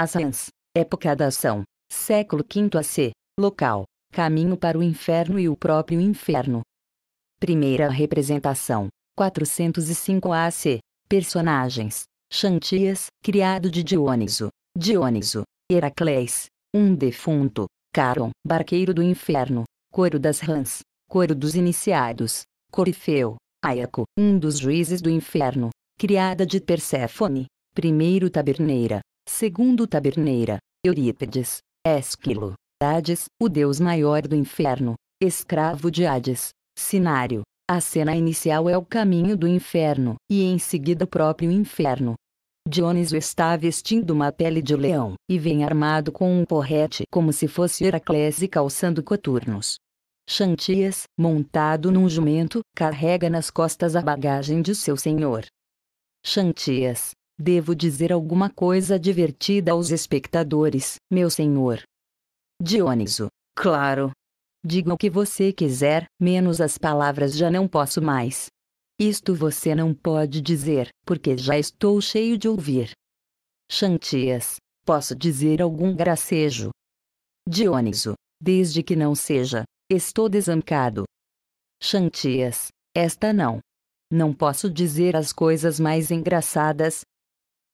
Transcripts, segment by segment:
Asans, época da ação, século V AC, local, caminho para o inferno e o próprio inferno. Primeira representação, 405 AC, personagens, Xantias, criado de Dioniso, Dioniso, Heracles, um defunto, Caron, barqueiro do inferno, coro das rãs, coro dos iniciados, Corifeu, Aiaco, um dos juízes do inferno, criada de Perséfone, primeiro taberneira, Segundo Taberneira, Eurípides, Esquilo, Hades, o deus maior do inferno, escravo de Hades, Sinário. A cena inicial é o caminho do inferno, e em seguida o próprio inferno. Dionísio está vestindo uma pele de leão, e vem armado com um porrete como se fosse Heracles e calçando coturnos. Xantias, montado num jumento, carrega nas costas a bagagem de seu senhor. Xantias, Devo dizer alguma coisa divertida aos espectadores, meu senhor. Dioniso, claro. Diga o que você quiser, menos as palavras já não posso mais. Isto você não pode dizer, porque já estou cheio de ouvir. Xantias, posso dizer algum gracejo. Dioniso, desde que não seja, estou desancado. Xantias, esta não. Não posso dizer as coisas mais engraçadas,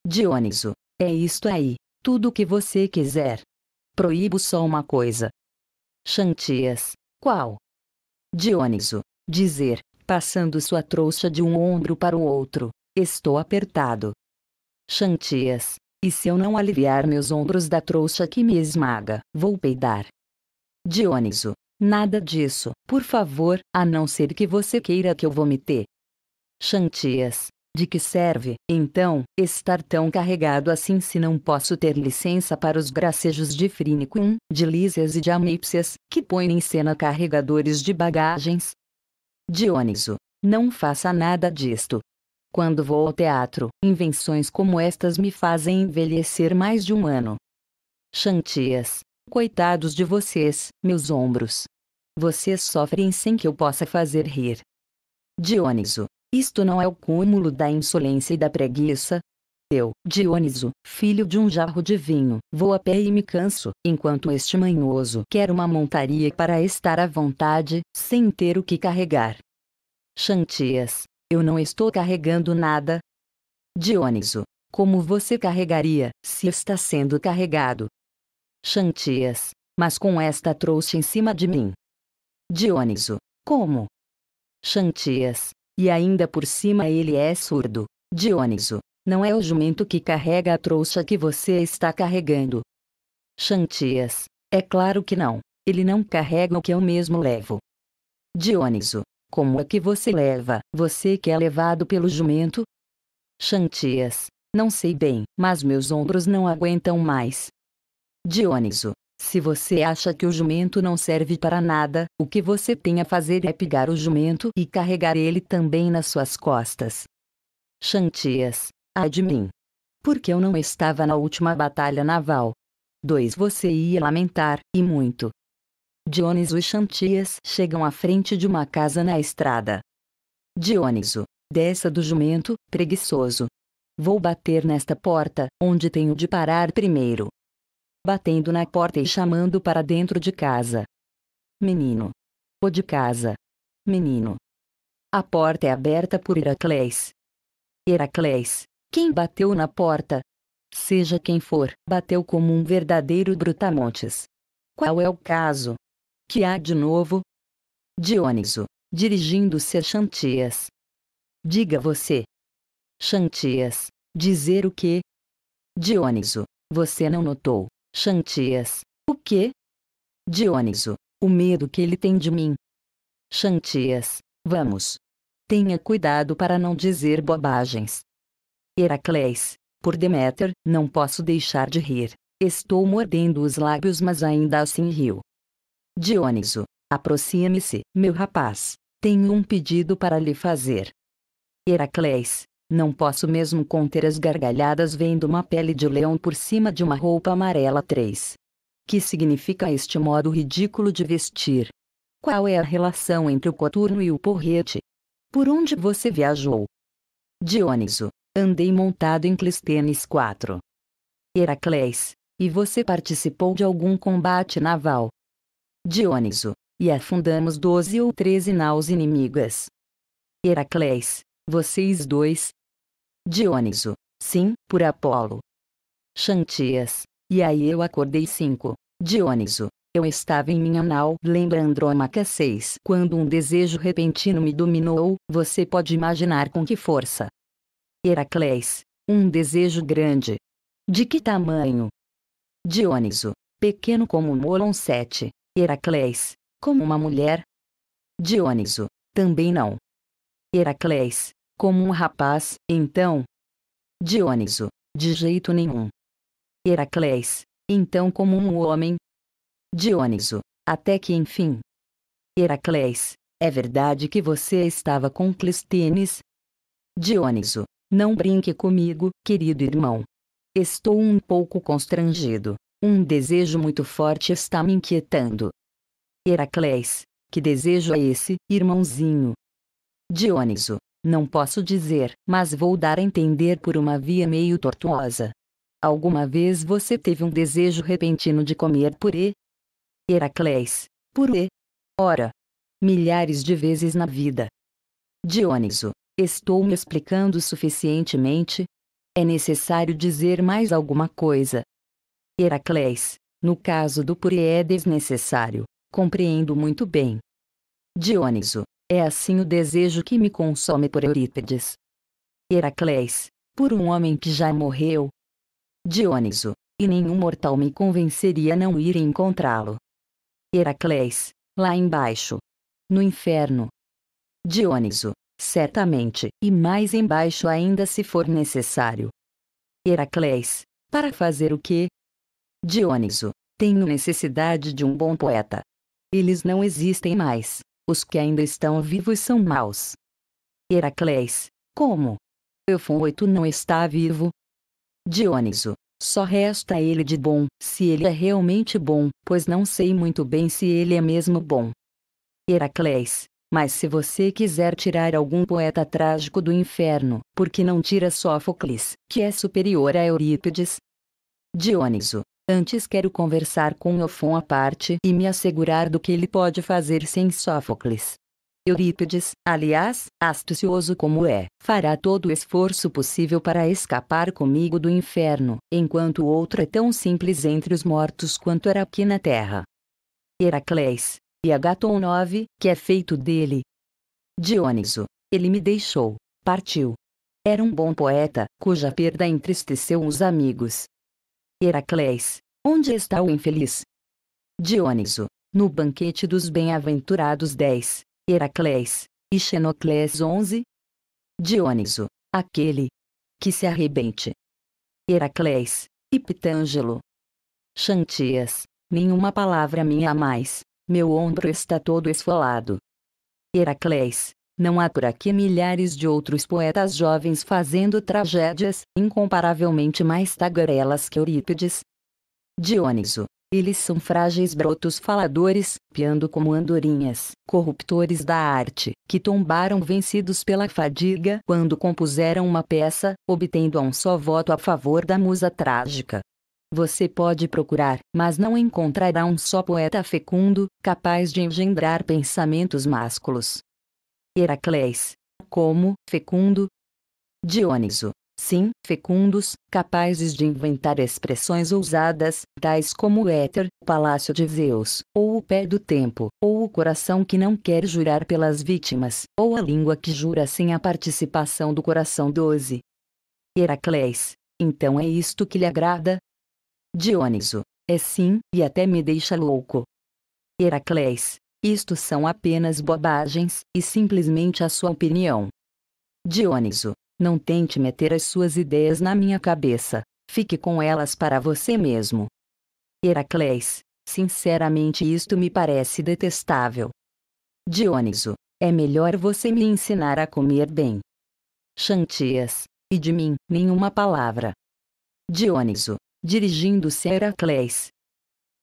Dioniso, é isto aí, tudo o que você quiser. Proíbo só uma coisa. Xantias, qual? Dioniso, dizer, passando sua trouxa de um ombro para o outro, estou apertado. Xantias, e se eu não aliviar meus ombros da trouxa que me esmaga, vou peidar. Dioniso, nada disso, por favor, a não ser que você queira que eu vomite. Xantias, de que serve, então, estar tão carregado assim se não posso ter licença para os gracejos de Frinicum, de lísias e de amípsias, que põem em cena carregadores de bagagens? Dioniso, não faça nada disto. Quando vou ao teatro, invenções como estas me fazem envelhecer mais de um ano. Xantias, coitados de vocês, meus ombros. Vocês sofrem sem que eu possa fazer rir. Dioniso, isto não é o cúmulo da insolência e da preguiça? Eu, Dioniso, filho de um jarro de vinho, vou a pé e me canso, enquanto este manhoso quer uma montaria para estar à vontade, sem ter o que carregar. Xantias, eu não estou carregando nada. Dioniso, como você carregaria, se está sendo carregado? Xantias, mas com esta trouxe em cima de mim. Dioniso, como? Xantias, e ainda por cima ele é surdo. Dioniso, não é o jumento que carrega a trouxa que você está carregando. Xantias, é claro que não. Ele não carrega o que eu mesmo levo. Dioniso, como é que você leva, você que é levado pelo jumento? Xantias, não sei bem, mas meus ombros não aguentam mais. Dioniso, se você acha que o jumento não serve para nada, o que você tem a fazer é pegar o jumento e carregar ele também nas suas costas. Chantias. Ai de mim. Porque eu não estava na última batalha naval. 2. Você ia lamentar, e muito. Dioniso e Chantias chegam à frente de uma casa na estrada. Dioniso. Desça do jumento, preguiçoso. Vou bater nesta porta, onde tenho de parar primeiro batendo na porta e chamando para dentro de casa. Menino. O de casa. Menino. A porta é aberta por Heracles. Heracles, quem bateu na porta? Seja quem for, bateu como um verdadeiro brutamontes. Qual é o caso? Que há de novo? Dioniso, dirigindo-se a Xantias. Diga você. Xantias, dizer o quê? Dioniso, você não notou. Xantias, o quê? Dioniso, o medo que ele tem de mim. Xantias, vamos. Tenha cuidado para não dizer bobagens. Heracles, por Deméter, não posso deixar de rir. Estou mordendo os lábios, mas ainda assim rio. Dioniso, aproxime-se, meu rapaz. Tenho um pedido para lhe fazer. Heracles, não posso mesmo conter as gargalhadas vendo uma pele de leão por cima de uma roupa amarela 3. Que significa este modo ridículo de vestir? Qual é a relação entre o coturno e o porrete? Por onde você viajou? Dioniso, andei montado em Clistenes 4. Heracles, e você participou de algum combate naval? Dioniso, e afundamos 12 ou 13 naus inimigas. Heracles, vocês dois. Dioniso, sim, por Apolo. Xantias, e aí eu acordei cinco. Dioniso, eu estava em minha nau, lembra Andrômaca 6. Quando um desejo repentino me dominou, você pode imaginar com que força. Heracles, um desejo grande. De que tamanho? Dioniso, pequeno como um molon 7. Heracles, como uma mulher? Dioniso, também não. Heracles, como um rapaz, então. Dioniso, de jeito nenhum. Heracles, então como um homem. Dioniso, até que enfim. Heracles, é verdade que você estava com Clístenes? Dioniso, não brinque comigo, querido irmão. Estou um pouco constrangido. Um desejo muito forte está me inquietando. Heracles, que desejo é esse, irmãozinho? Dioniso, não posso dizer, mas vou dar a entender por uma via meio tortuosa. Alguma vez você teve um desejo repentino de comer purê? Heracles, purê? Ora! Milhares de vezes na vida. Dioniso, estou me explicando suficientemente? É necessário dizer mais alguma coisa. Heracles, no caso do purê é desnecessário, compreendo muito bem. Dioniso, é assim o desejo que me consome por Eurípides. Heracles, por um homem que já morreu. Dioniso, e nenhum mortal me convenceria não ir encontrá-lo. Heracles, lá embaixo. No inferno. Dioniso, certamente, e mais embaixo ainda se for necessário. Heracles, para fazer o quê? Dioniso, tenho necessidade de um bom poeta. Eles não existem mais. Os que ainda estão vivos são maus. Heracles, como? Eufonto não está vivo. Dioniso, só resta ele de bom, se ele é realmente bom, pois não sei muito bem se ele é mesmo bom. Heracles, mas se você quiser tirar algum poeta trágico do inferno, por que não tira Sófocles, que é superior a Eurípides? Dioniso, Antes quero conversar com Ofon à parte e me assegurar do que ele pode fazer sem Sófocles. Eurípides, aliás, astucioso como é, fará todo o esforço possível para escapar comigo do inferno, enquanto o outro é tão simples entre os mortos quanto era aqui na terra. Heracles. E Agaton 9, que é feito dele. Dioniso. Ele me deixou. Partiu. Era um bom poeta, cuja perda entristeceu os amigos, Heracles, onde está o infeliz? Dioniso, no banquete dos bem-aventurados 10, Heracles, e Xenocles 11? Dioniso, aquele que se arrebente. Heracles, e Pitângelo. Xantias, nenhuma palavra minha a mais, meu ombro está todo esfolado. Heracles, não há por aqui milhares de outros poetas jovens fazendo tragédias, incomparavelmente mais tagarelas que Eurípides. Dioniso. Eles são frágeis brotos faladores, piando como andorinhas, corruptores da arte, que tombaram vencidos pela fadiga quando compuseram uma peça, obtendo a um só voto a favor da musa trágica. Você pode procurar, mas não encontrará um só poeta fecundo, capaz de engendrar pensamentos másculos. Heracles. Como, fecundo. Dioniso. Sim, fecundos, capazes de inventar expressões ousadas, tais como o éter, o palácio de Zeus, ou o pé do tempo, ou o coração que não quer jurar pelas vítimas, ou a língua que jura sem a participação do coração 12. Heracles. Então é isto que lhe agrada? Dioniso. É sim, e até me deixa louco. Heracles. Isto são apenas bobagens, e simplesmente a sua opinião. Dioniso, não tente meter as suas ideias na minha cabeça, fique com elas para você mesmo. Heracles, sinceramente isto me parece detestável. Dioniso, é melhor você me ensinar a comer bem. Xantias, e de mim, nenhuma palavra. Dioniso, dirigindo-se a Heracles,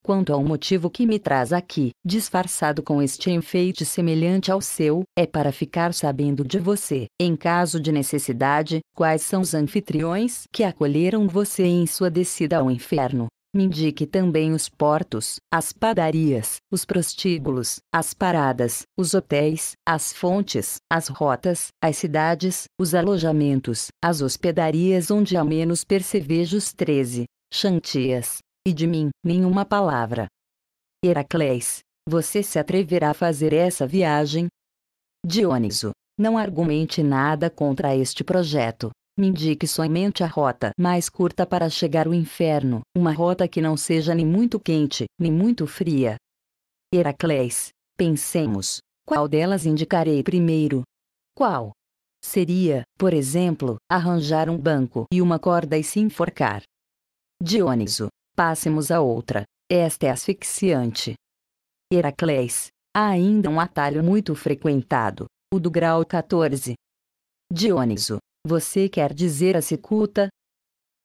Quanto ao motivo que me traz aqui, disfarçado com este enfeite semelhante ao seu, é para ficar sabendo de você, em caso de necessidade, quais são os anfitriões que acolheram você em sua descida ao inferno. Me indique também os portos, as padarias, os prostíbulos, as paradas, os hotéis, as fontes, as rotas, as cidades, os alojamentos, as hospedarias onde há menos percevejos 13 chantias, e de mim, nenhuma palavra. Heracles, você se atreverá a fazer essa viagem? Dioniso, não argumente nada contra este projeto. Me indique somente a rota mais curta para chegar ao inferno, uma rota que não seja nem muito quente, nem muito fria. Heracles, pensemos, qual delas indicarei primeiro? Qual? Seria, por exemplo, arranjar um banco e uma corda e se enforcar. Dioniso, Passemos a outra. Esta é asfixiante. Heracles. Há ainda um atalho muito frequentado, o do grau 14. Dioniso. Você quer dizer a cicuta?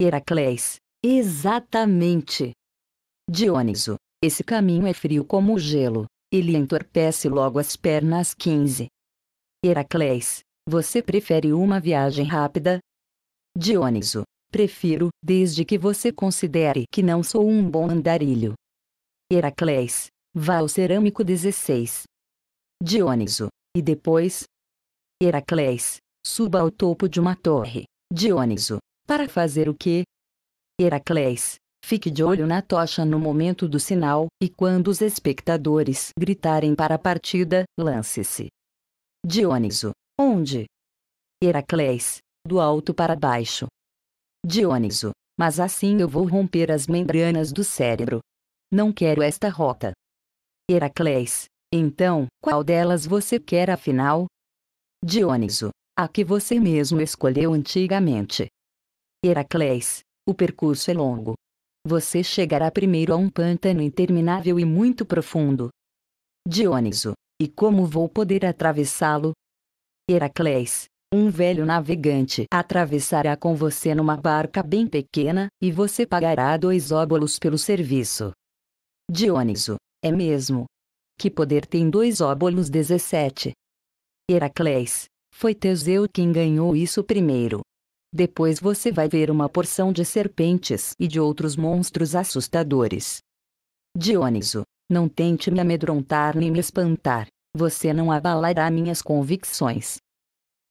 Heracles. Exatamente. Dioniso. Esse caminho é frio como o gelo. Ele entorpece logo as pernas 15. Heracles. Você prefere uma viagem rápida? Dioniso. Prefiro, desde que você considere que não sou um bom andarilho. Heracles, vá ao cerâmico 16. Dioniso, e depois? Heracles, suba ao topo de uma torre. Dioniso, para fazer o quê? Heracles, fique de olho na tocha no momento do sinal, e quando os espectadores gritarem para a partida, lance-se. Dioniso, onde? Heracles, do alto para baixo. Dioniso, mas assim eu vou romper as membranas do cérebro. Não quero esta rota. Heracles, então, qual delas você quer afinal? Dioniso, a que você mesmo escolheu antigamente. Heracles, o percurso é longo. Você chegará primeiro a um pântano interminável e muito profundo. Dioniso, e como vou poder atravessá-lo? Heracles, um velho navegante atravessará com você numa barca bem pequena, e você pagará dois óbolos pelo serviço. Dioniso, é mesmo. Que poder tem dois óbolos 17? Heracles, foi Teseu quem ganhou isso primeiro. Depois você vai ver uma porção de serpentes e de outros monstros assustadores. Dioniso, não tente me amedrontar nem me espantar, você não abalará minhas convicções.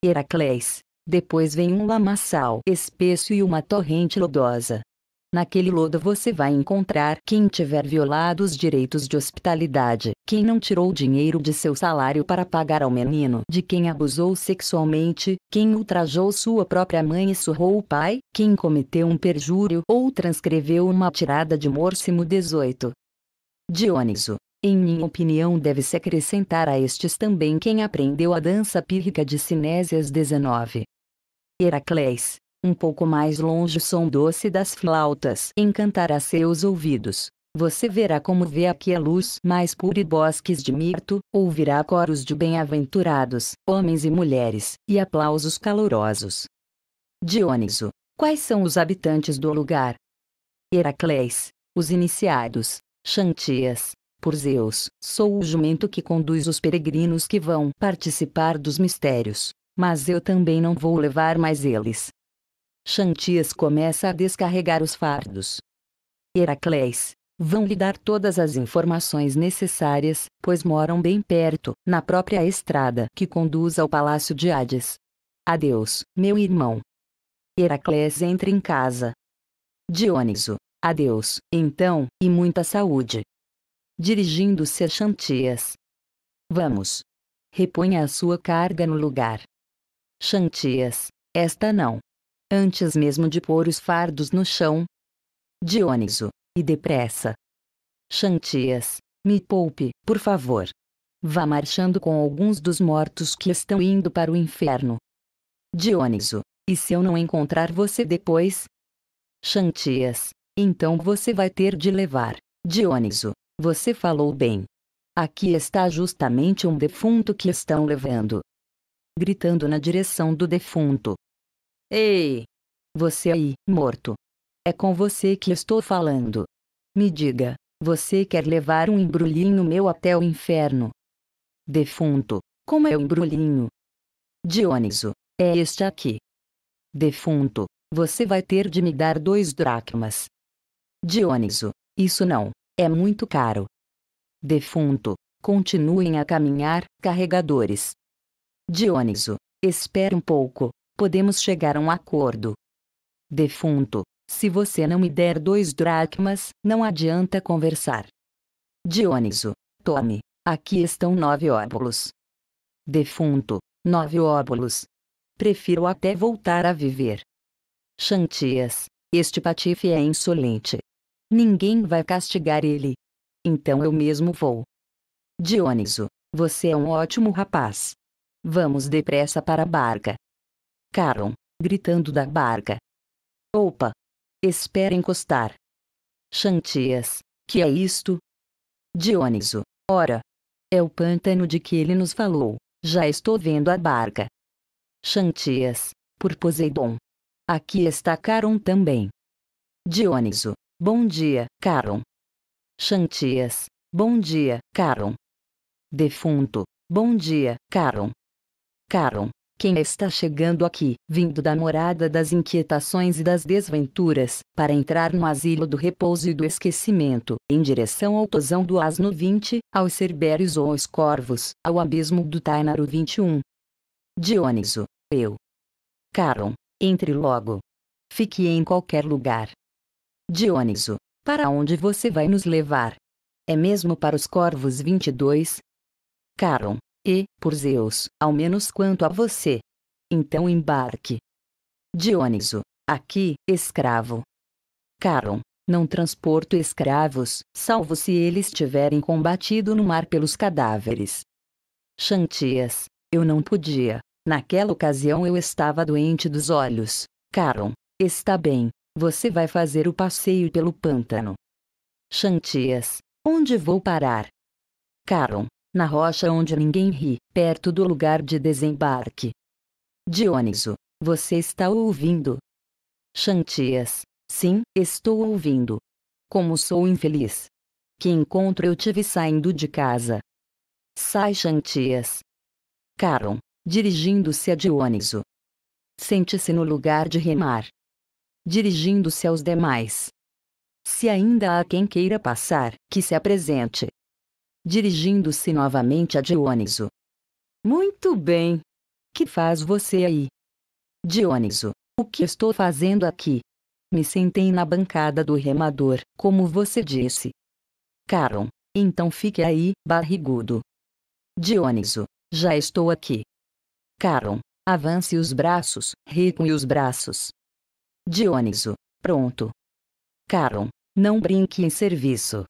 Heracles. Depois vem um lamaçal espesso e uma torrente lodosa. Naquele lodo você vai encontrar quem tiver violado os direitos de hospitalidade, quem não tirou dinheiro de seu salário para pagar ao menino, de quem abusou sexualmente, quem ultrajou sua própria mãe e surrou o pai, quem cometeu um perjúrio ou transcreveu uma tirada de Môrcimo 18. Dioniso em minha opinião deve-se acrescentar a estes também quem aprendeu a dança pírrica de Cinésias 19. Heracles, um pouco mais longe o som doce das flautas encantará seus ouvidos. Você verá como vê aqui a luz mais pura e bosques de mirto, ouvirá coros de bem-aventurados, homens e mulheres, e aplausos calorosos. Dioniso. Quais são os habitantes do lugar? Heracles. Os iniciados. Xantias, por Zeus, sou o jumento que conduz os peregrinos que vão participar dos mistérios, mas eu também não vou levar mais eles. Xantias começa a descarregar os fardos. Heracles, vão lhe dar todas as informações necessárias, pois moram bem perto, na própria estrada que conduz ao palácio de Hades. Adeus, meu irmão. Heracles entra em casa. Dioniso, adeus, então, e muita saúde dirigindo-se a Chantias. Vamos. Reponha a sua carga no lugar. Chantias, esta não. Antes mesmo de pôr os fardos no chão. Dioniso, e depressa. Chantias, me poupe, por favor. Vá marchando com alguns dos mortos que estão indo para o inferno. Dioniso, e se eu não encontrar você depois? Chantias, então você vai ter de levar, Dioniso, você falou bem. Aqui está justamente um defunto que estão levando. Gritando na direção do defunto. Ei! Você aí, morto. É com você que estou falando. Me diga, você quer levar um embrulhinho meu até o inferno? Defunto, como é o embrulhinho? Dioniso, é este aqui. Defunto, você vai ter de me dar dois dracmas. Dioniso, isso não. É muito caro. Defunto, continuem a caminhar, carregadores. Dioniso, espere um pouco, podemos chegar a um acordo. Defunto, se você não me der dois dracmas, não adianta conversar. Dioniso, tome, aqui estão nove óbulos. Defunto, nove óbulos. Prefiro até voltar a viver. Chantias, este patife é insolente. Ninguém vai castigar ele. Então eu mesmo vou. Dioniso, você é um ótimo rapaz. Vamos depressa para a barca. Caron, gritando da barca. Opa! Espera encostar. Xantias, que é isto? Dioniso, ora! É o pântano de que ele nos falou, já estou vendo a barca. Xantias, por Poseidon. Aqui está Caron também. Dioniso, Bom dia, Caron. Chantias, bom dia, Caron. Defunto, bom dia, Caron. Caron, quem está chegando aqui, vindo da morada das inquietações e das desventuras, para entrar no asilo do repouso e do esquecimento, em direção ao tosão do asno 20, aos cerbérios ou aos corvos, ao abismo do Tainaro 21. Dioniso, eu. Caron, entre logo. Fique em qualquer lugar, Dioniso, para onde você vai nos levar? É mesmo para os corvos 22? Caron, e, por Zeus, ao menos quanto a você. Então embarque. Dioniso, aqui, escravo. Caron, não transporto escravos, salvo se eles tiverem combatido no mar pelos cadáveres. Xantias, eu não podia. Naquela ocasião eu estava doente dos olhos. Caron, está bem, você vai fazer o passeio pelo pântano. Chantias. Onde vou parar? Caron. Na rocha onde ninguém ri, perto do lugar de desembarque. Dioniso. Você está ouvindo? Chantias. Sim, estou ouvindo. Como sou infeliz. Que encontro eu tive saindo de casa? Sai Chantias. Caron, dirigindo-se a Dioniso. Sente-se no lugar de remar dirigindo-se aos demais. Se ainda há quem queira passar, que se apresente. Dirigindo-se novamente a Dioniso. Muito bem. Que faz você aí? Dioniso, o que estou fazendo aqui? Me sentei na bancada do remador, como você disse. Caron, então fique aí, barrigudo. Dioniso, já estou aqui. Caron, avance os braços, recue os braços. Dioniso, pronto. Caron, não brinque em serviço.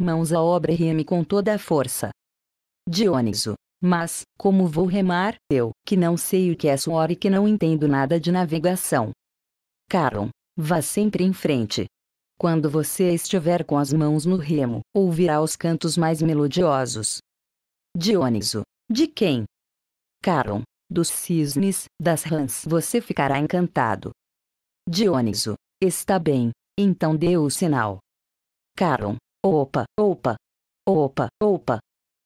Mãos à obra e reme com toda a força. Dioniso, mas, como vou remar, eu, que não sei o que é suor e que não entendo nada de navegação. Caron, vá sempre em frente. Quando você estiver com as mãos no remo, ouvirá os cantos mais melodiosos. Dioniso, de quem? Caron, dos cisnes, das rãs. Você ficará encantado. Dioniso, está bem, então dê o sinal. Caron, opa, opa. Opa, opa.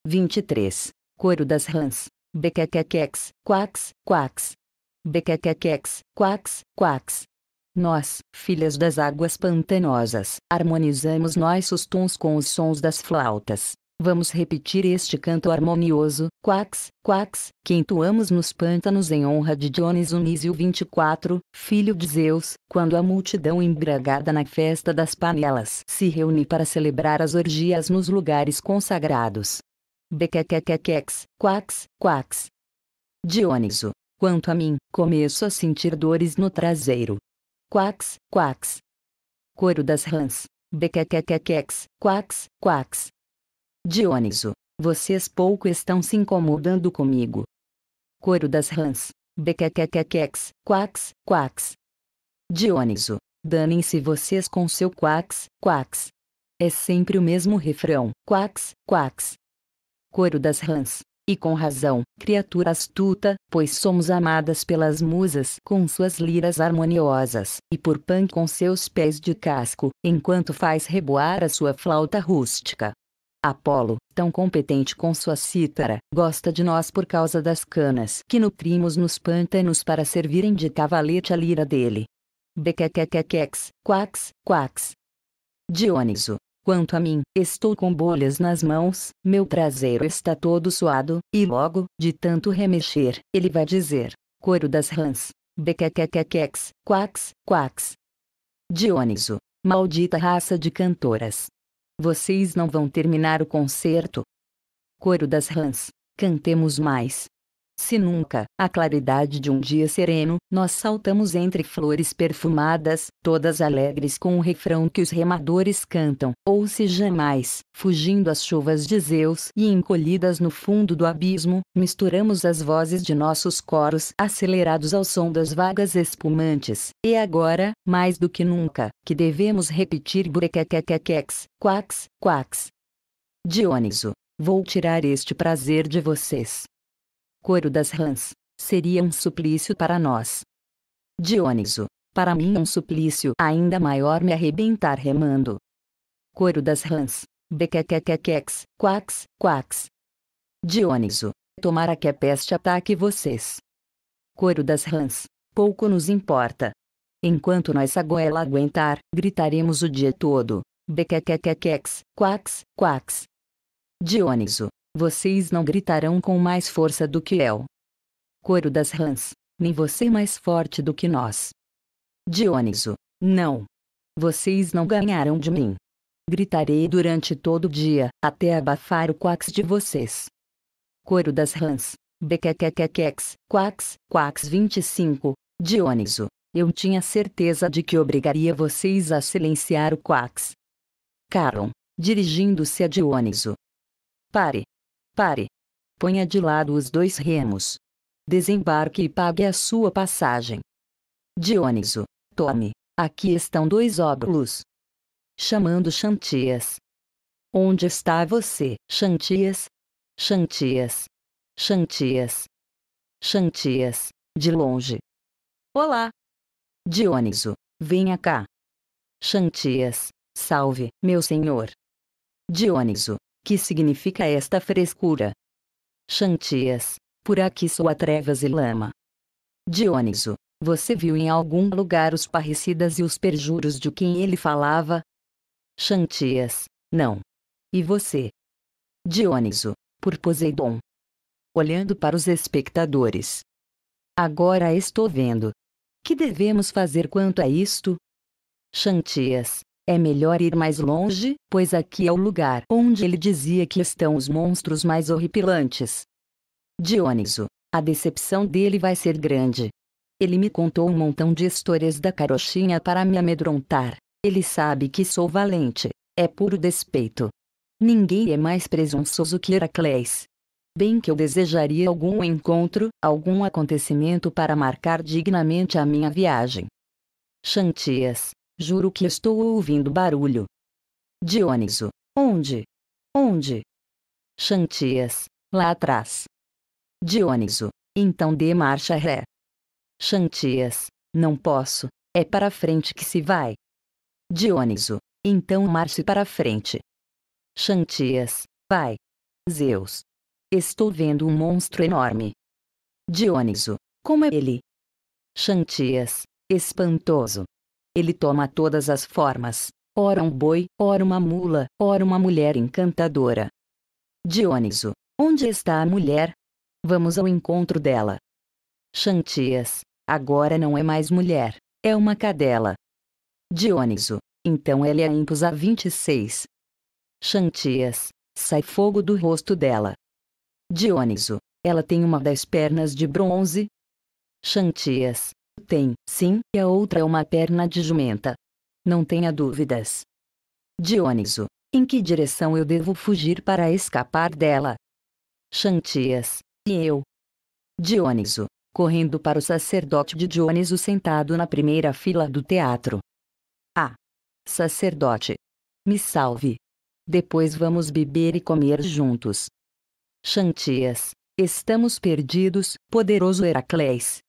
23. Coro das rãs. Bequequequex, quax, quax. Bequequequex, quax, quax. Nós, filhas das águas pantanosas, harmonizamos nossos tons com os sons das flautas. Vamos repetir este canto harmonioso, quax, quax, que entoamos nos pântanos em honra de Dionis Nísio 24, filho de Zeus, quando a multidão embriagada na festa das panelas se reúne para celebrar as orgias nos lugares consagrados. Bequequequequex, quax, quax. Dioniso, quanto a mim, começo a sentir dores no traseiro. Quax, quax. Coro das rãs. Bequequequequex, quax, quax. Dioniso, vocês pouco estão se incomodando comigo. Coro das rãs. Bequequequequex, quax, quax. Dioniso, danem-se vocês com seu quax, quax. É sempre o mesmo refrão, quax, quax. Coro das rãs. E com razão, criatura astuta, pois somos amadas pelas musas com suas liras harmoniosas, e por Pan com seus pés de casco, enquanto faz reboar a sua flauta rústica. Apolo, tão competente com sua cítara, gosta de nós por causa das canas que nutrimos nos pântanos para servirem de cavalete à lira dele. Bequequequequex, quax, quax. Dioniso, Quanto a mim, estou com bolhas nas mãos, meu traseiro está todo suado, e logo, de tanto remexer, ele vai dizer: Coro das rãs. Bequequequequex, quax, quax. Dioniso, maldita raça de cantoras. Vocês não vão terminar o concerto? Coro das rãs, cantemos mais. Se nunca, à claridade de um dia sereno, nós saltamos entre flores perfumadas, todas alegres com o refrão que os remadores cantam, ou se jamais, fugindo às chuvas de Zeus e encolhidas no fundo do abismo, misturamos as vozes de nossos coros acelerados ao som das vagas espumantes, e agora, mais do que nunca, que devemos repetir burequequequequex, quax, quax. Dioniso, vou tirar este prazer de vocês. Coro das rãs, seria um suplício para nós. Dioniso, para mim é um suplício ainda maior me arrebentar remando. Coro das rãs, bequequequequex, quax, quax. Dioniso, tomara que a peste ataque vocês. Coro das rãs, pouco nos importa. Enquanto nossa goela aguentar, gritaremos o dia todo. Bequequequequex, quax, quax. Dioniso, vocês não gritarão com mais força do que eu. Coro das rãs, nem você mais forte do que nós. Dioniso, não. Vocês não ganharão de mim. Gritarei durante todo o dia, até abafar o quax de vocês. Coro das rãs, bequequequequex, quax, quax 25, Dioniso, eu tinha certeza de que obrigaria vocês a silenciar o quax. Caron, dirigindo-se a Dioniso. Pare, Pare. Ponha de lado os dois remos. Desembarque e pague a sua passagem. Dioniso, tome, aqui estão dois óbulos. Chamando Xantias. Onde está você, Xantias? Xantias. Xantias. Xantias, de longe. Olá. Dioniso, venha cá. Xantias, salve, meu senhor. Dioniso, que significa esta frescura? Xantias, por aqui só a trevas e lama. Dioniso, você viu em algum lugar os parricidas e os perjuros de quem ele falava? Xantias, não. E você? Dioniso, por Poseidon. Olhando para os espectadores. Agora estou vendo. Que devemos fazer quanto a isto? Xantias, é melhor ir mais longe, pois aqui é o lugar onde ele dizia que estão os monstros mais horripilantes. Dioniso. A decepção dele vai ser grande. Ele me contou um montão de histórias da carochinha para me amedrontar. Ele sabe que sou valente. É puro despeito. Ninguém é mais presunçoso que Heracles. Bem que eu desejaria algum encontro, algum acontecimento para marcar dignamente a minha viagem. Chantias, Juro que estou ouvindo barulho. Dioniso. Onde? Onde? Xantias. Lá atrás. Dioniso. Então dê marcha ré. Xantias. Não posso. É para frente que se vai. Dioniso. Então marche para frente. Xantias. Vai. Zeus. Estou vendo um monstro enorme. Dioniso. Como é ele? Xantias. Espantoso. Ele toma todas as formas, ora um boi, ora uma mula, ora uma mulher encantadora. Dioniso, onde está a mulher? Vamos ao encontro dela. Xantias, agora não é mais mulher, é uma cadela. Dioniso, então ele é a impus a 26. Xantias, sai fogo do rosto dela. Dioniso, ela tem uma das pernas de bronze. Xantias, tem, sim, e a outra é uma perna de jumenta. Não tenha dúvidas. Dioniso, em que direção eu devo fugir para escapar dela? Xantias, e eu? Dioniso, correndo para o sacerdote de Dioniso sentado na primeira fila do teatro. Ah! Sacerdote! Me salve! Depois vamos beber e comer juntos. Xantias, estamos perdidos, poderoso Heracles.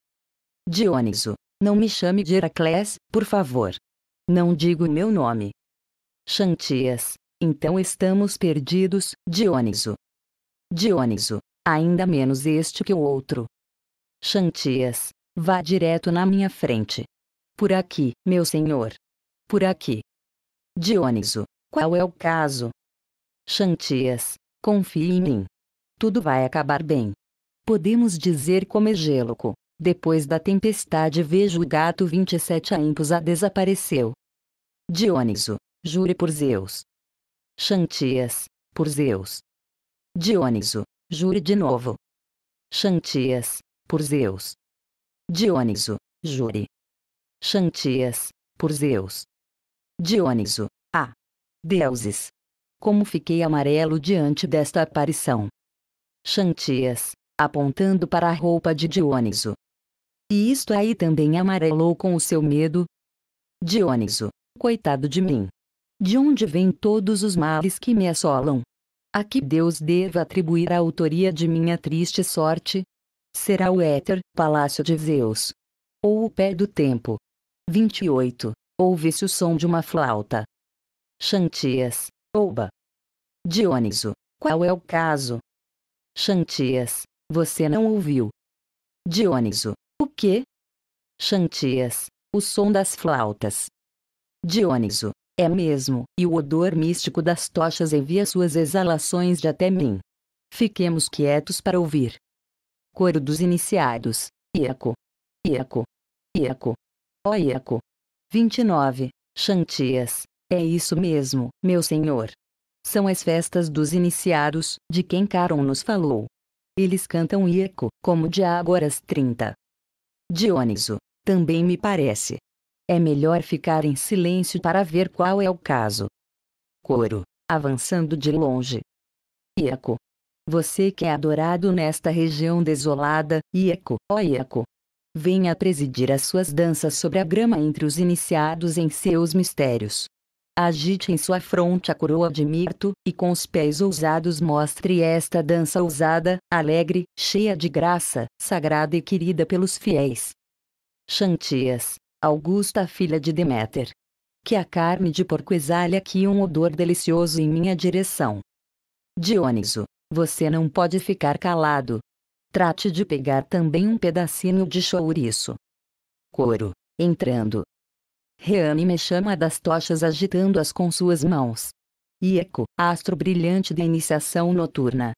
Dioniso, não me chame de Heracles, por favor. Não digo meu nome. Xantias, então estamos perdidos, Dioniso. Dioniso, ainda menos este que o outro. Xantias, vá direto na minha frente. Por aqui, meu senhor. Por aqui. Dioniso, qual é o caso? Xantias, confie em mim. Tudo vai acabar bem. Podemos dizer como é gêloco. Depois da tempestade vejo o gato 27 ampos a desapareceu. Dioniso, jure por Zeus. Xantias, por Zeus. Dioniso, jure de novo. Xantias, por Zeus. Dioniso, jure. Xantias, por Zeus. Dioniso, ah! Deuses! Como fiquei amarelo diante desta aparição. Xantias, apontando para a roupa de Dioniso. E isto aí também amarelou com o seu medo? Dioniso, coitado de mim. De onde vêm todos os males que me assolam? A que Deus deva atribuir a autoria de minha triste sorte? Será o éter, palácio de Zeus. Ou o pé do tempo. 28. Ouve-se o som de uma flauta. Xantias, ouba. Dioniso, qual é o caso? Xantias, você não ouviu. Dioniso, o quê? Xantias, o som das flautas. Dioniso, é mesmo, e o odor místico das tochas envia suas exalações de até mim. Fiquemos quietos para ouvir. Coro dos iniciados. Iaco. Iaco. Iaco. Ó oh, Iaco. 29. Xantias. É isso mesmo, meu senhor. São as festas dos iniciados, de quem Caron nos falou. Eles cantam Iaco, como de agora 30. Dioniso, também me parece. É melhor ficar em silêncio para ver qual é o caso. Coro, avançando de longe. Iaco. Você que é adorado nesta região desolada, Iaco, ó oh Iaco. Venha presidir as suas danças sobre a grama entre os iniciados em seus mistérios agite em sua fronte a coroa de mirto, e com os pés ousados mostre esta dança ousada, alegre, cheia de graça, sagrada e querida pelos fiéis. Xantias, Augusta filha de Deméter. Que a carne de porco exale aqui um odor delicioso em minha direção. Dioniso, você não pode ficar calado. Trate de pegar também um pedacinho de chouriço. Coro, entrando, Reane me chama das tochas agitando-as com suas mãos. Ieco, astro brilhante da iniciação noturna.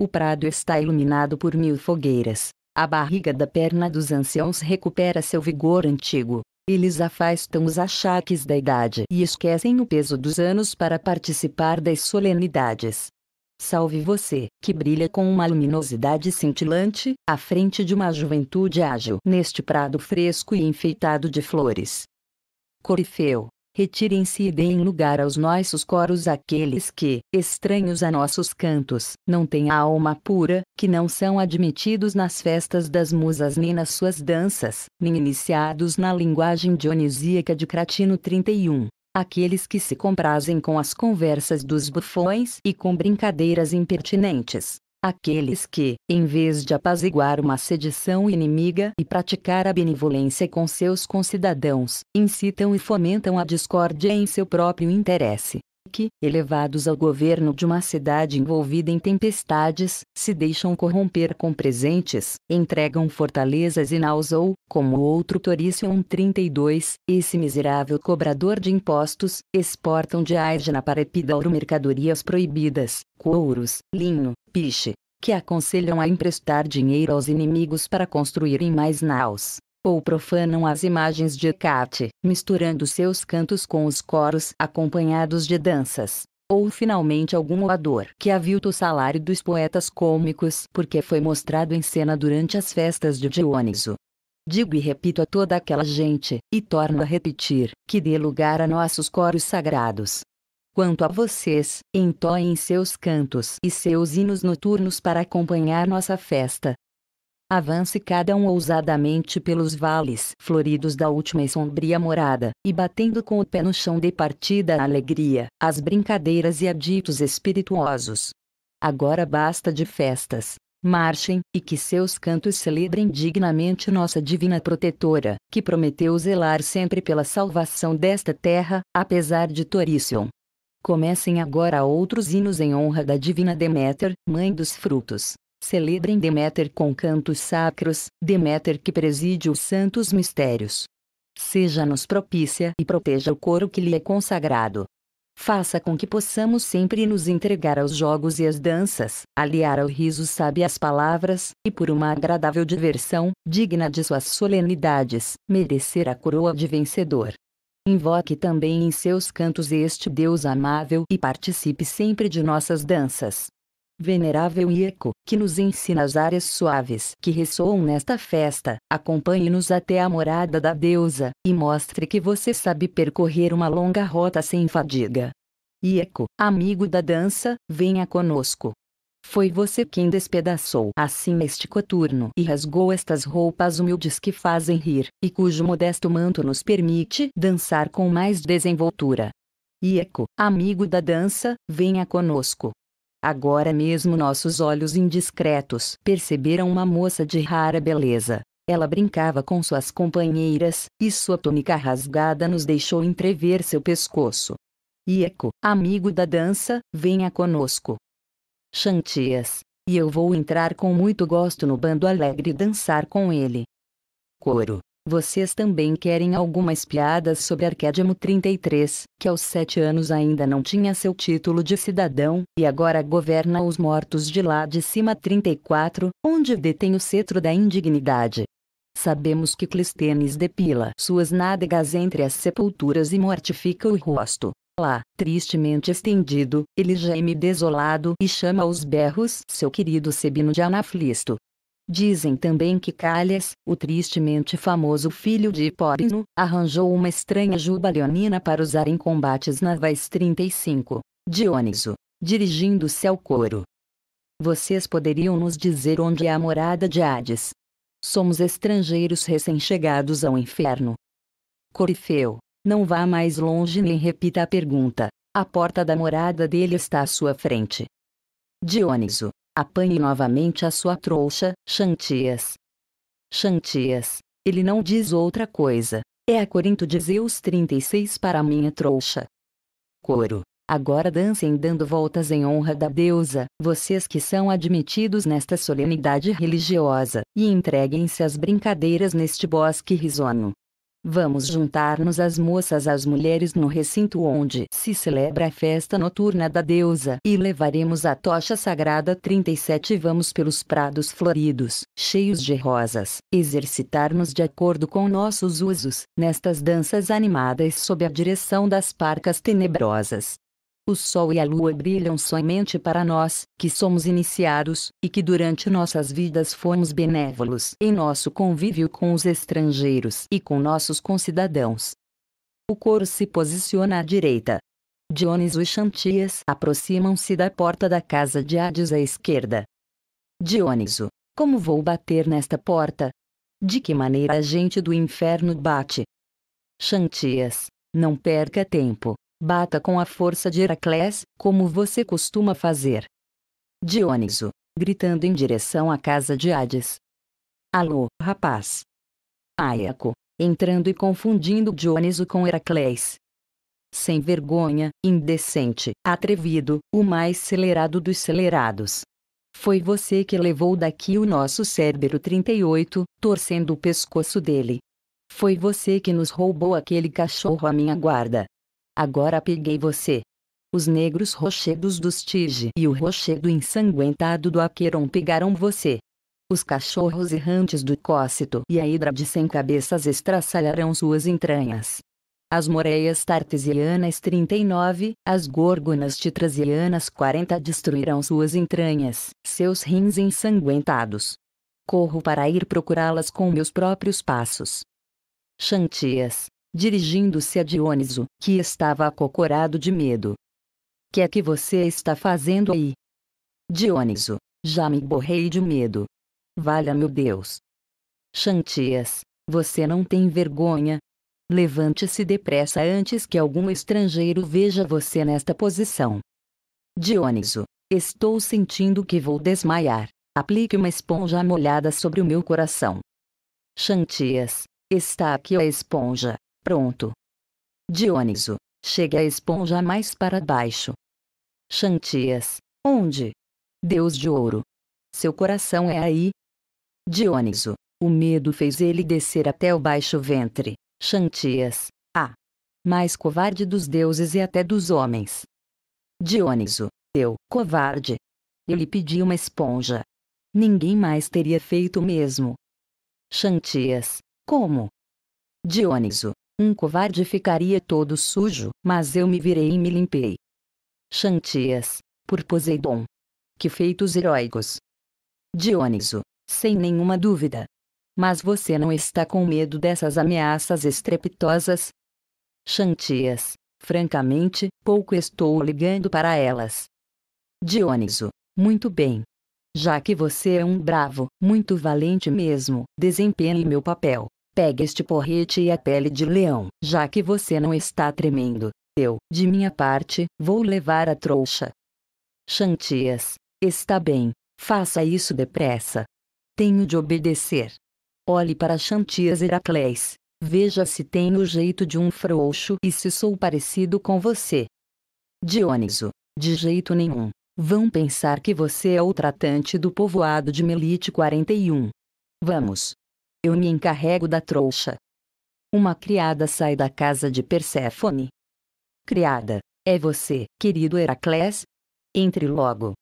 O prado está iluminado por mil fogueiras. A barriga da perna dos anciãos recupera seu vigor antigo. Eles afastam os achaques da idade e esquecem o peso dos anos para participar das solenidades. Salve você, que brilha com uma luminosidade cintilante, à frente de uma juventude ágil neste prado fresco e enfeitado de flores. Corifeu, retirem-se e deem lugar aos nossos coros aqueles que, estranhos a nossos cantos, não têm a alma pura, que não são admitidos nas festas das musas nem nas suas danças, nem iniciados na linguagem dionisíaca de Cratino 31. Aqueles que se comprazem com as conversas dos bufões e com brincadeiras impertinentes, Aqueles que, em vez de apaziguar uma sedição inimiga e praticar a benevolência com seus concidadãos, incitam e fomentam a discórdia em seu próprio interesse, que, elevados ao governo de uma cidade envolvida em tempestades, se deixam corromper com presentes, entregam fortalezas e naus ou, como outro Toricion 32, esse miserável cobrador de impostos, exportam de Aigna para Epidauro mercadorias proibidas, couros, linho, piche, que aconselham a emprestar dinheiro aos inimigos para construírem mais naus, ou profanam as imagens de Hecate, misturando seus cantos com os coros acompanhados de danças. Ou finalmente algum orador que avilta o salário dos poetas cômicos porque foi mostrado em cena durante as festas de Dioniso. Digo e repito a toda aquela gente, e torno a repetir, que dê lugar a nossos coros sagrados. Quanto a vocês, entoem seus cantos e seus hinos noturnos para acompanhar nossa festa, Avance cada um ousadamente pelos vales floridos da última e sombria morada, e batendo com o pé no chão de partida a alegria, as brincadeiras e aditos espirituosos. Agora basta de festas. Marchem, e que seus cantos celebrem dignamente nossa divina protetora, que prometeu zelar sempre pela salvação desta terra, apesar de Torícion. Comecem agora outros hinos em honra da divina Deméter, mãe dos frutos. Celebrem Deméter com cantos sacros, Deméter que preside os santos mistérios. Seja-nos propícia e proteja o coro que lhe é consagrado. Faça com que possamos sempre nos entregar aos jogos e às danças, aliar ao riso sábias palavras, e por uma agradável diversão, digna de suas solenidades, merecer a coroa de vencedor. Invoque também em seus cantos este Deus amável e participe sempre de nossas danças. Venerável Ieco, que nos ensina as áreas suaves que ressoam nesta festa, acompanhe-nos até a morada da deusa, e mostre que você sabe percorrer uma longa rota sem fadiga. Ieco, amigo da dança, venha conosco. Foi você quem despedaçou assim este coturno e rasgou estas roupas humildes que fazem rir, e cujo modesto manto nos permite dançar com mais desenvoltura. Ieco, amigo da dança, venha conosco. Agora mesmo nossos olhos indiscretos perceberam uma moça de rara beleza. Ela brincava com suas companheiras, e sua túnica rasgada nos deixou entrever seu pescoço. Ieco, amigo da dança, venha conosco. Chantias, e eu vou entrar com muito gosto no bando alegre e dançar com ele. Coro. Vocês também querem algumas piadas sobre Arquédemo 33, que aos sete anos ainda não tinha seu título de cidadão, e agora governa os mortos de lá de cima 34, onde detém o cetro da indignidade. Sabemos que Clistenes depila suas nádegas entre as sepulturas e mortifica o rosto. Lá, tristemente estendido, ele geme desolado e chama aos berros seu querido Sebino de Anaflisto, Dizem também que Calhas, o tristemente famoso filho de Hipólino, arranjou uma estranha juba leonina para usar em combates navais 35. Dioniso, dirigindo-se ao coro. Vocês poderiam nos dizer onde é a morada de Hades? Somos estrangeiros recém-chegados ao inferno. Corifeu, não vá mais longe nem repita a pergunta. A porta da morada dele está à sua frente. Dioniso, Apanhe novamente a sua trouxa, Xantias. Xantias, ele não diz outra coisa. É a Corinto de Zeus 36 para a minha trouxa. Coro. Agora dancem dando voltas em honra da deusa, vocês que são admitidos nesta solenidade religiosa, e entreguem-se às brincadeiras neste bosque risono. Vamos juntar-nos as moças às mulheres no recinto onde se celebra a festa noturna da deusa e levaremos a tocha sagrada 37 e vamos pelos prados floridos, cheios de rosas, exercitar-nos de acordo com nossos usos, nestas danças animadas sob a direção das parcas tenebrosas, o sol e a lua brilham somente para nós, que somos iniciados, e que durante nossas vidas fomos benévolos em nosso convívio com os estrangeiros e com nossos concidadãos. O coro se posiciona à direita. Dioniso e Xantias aproximam-se da porta da casa de Hades à esquerda. Dioniso, como vou bater nesta porta? De que maneira a gente do inferno bate? Xantias, não perca tempo. Bata com a força de Heracles, como você costuma fazer. Dioniso, gritando em direção à casa de Hades. Alô, rapaz. Aiaco, entrando e confundindo Dioniso com Heracles. Sem vergonha, indecente, atrevido, o mais acelerado dos acelerados. Foi você que levou daqui o nosso Cérbero 38, torcendo o pescoço dele. Foi você que nos roubou aquele cachorro à minha guarda, Agora peguei você. Os negros rochedos dos Tige e o rochedo ensanguentado do Aqueron pegaram você. Os cachorros errantes do Cócito e a hidra de cem cabeças estraçalharão suas entranhas. As moreias tartesianas 39, as gorgonas titrasianas 40 destruirão suas entranhas, seus rins ensanguentados. Corro para ir procurá-las com meus próprios passos. Xantias dirigindo-se a Dioniso, que estava acocorado de medo. Que é que você está fazendo aí? Dioniso, já me borrei de medo. Valha meu Deus. Xantias, você não tem vergonha? Levante-se depressa antes que algum estrangeiro veja você nesta posição. Dioniso, estou sentindo que vou desmaiar. Aplique uma esponja molhada sobre o meu coração. Xantias, está aqui a esponja. Pronto. Dioniso, chegue a esponja mais para baixo. Xantias, onde? Deus de ouro. Seu coração é aí. Dioniso, o medo fez ele descer até o baixo ventre. Xantias, ah! Mais covarde dos deuses e até dos homens. Dioniso, eu, covarde. Eu lhe pedi uma esponja. Ninguém mais teria feito o mesmo. Xantias, como? Dioniso, um covarde ficaria todo sujo, mas eu me virei e me limpei. Xantias, por Poseidon. Que feitos heróicos. Dioniso, sem nenhuma dúvida. Mas você não está com medo dessas ameaças estrepitosas? Xantias, francamente, pouco estou ligando para elas. Dioniso, muito bem. Já que você é um bravo, muito valente mesmo, desempenhe meu papel. Pegue este porrete e a pele de leão. Já que você não está tremendo, eu, de minha parte, vou levar a trouxa. Chantias, está bem, faça isso depressa. Tenho de obedecer. Olhe para Chantias Heracles. Veja se tenho o jeito de um frouxo e se sou parecido com você. Dioniso, de jeito nenhum. Vão pensar que você é o tratante do povoado de Melite 41. Vamos, eu me encarrego da trouxa. Uma criada sai da casa de Perséfone. Criada, é você, querido Heracles? Entre logo.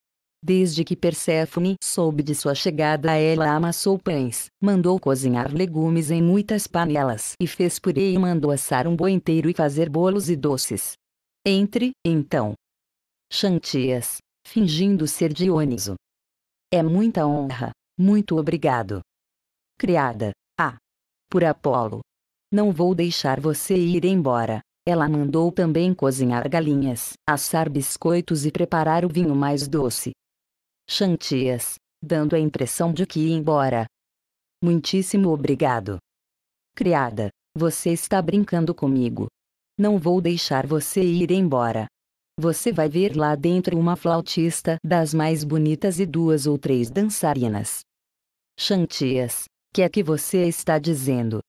Desde que Perséfone soube de sua chegada, ela amassou pães, mandou cozinhar legumes em muitas panelas e fez purê e mandou assar um boi inteiro e fazer bolos e doces. Entre, então. Xantias, fingindo ser Dioniso. É muita honra, muito obrigado criada. Ah! Por Apolo. Não vou deixar você ir embora. Ela mandou também cozinhar galinhas, assar biscoitos e preparar o vinho mais doce. Chantias, dando a impressão de que ia embora. Muitíssimo obrigado. Criada, você está brincando comigo. Não vou deixar você ir embora. Você vai ver lá dentro uma flautista das mais bonitas e duas ou três dançarinas. Chantias, que é que você está dizendo?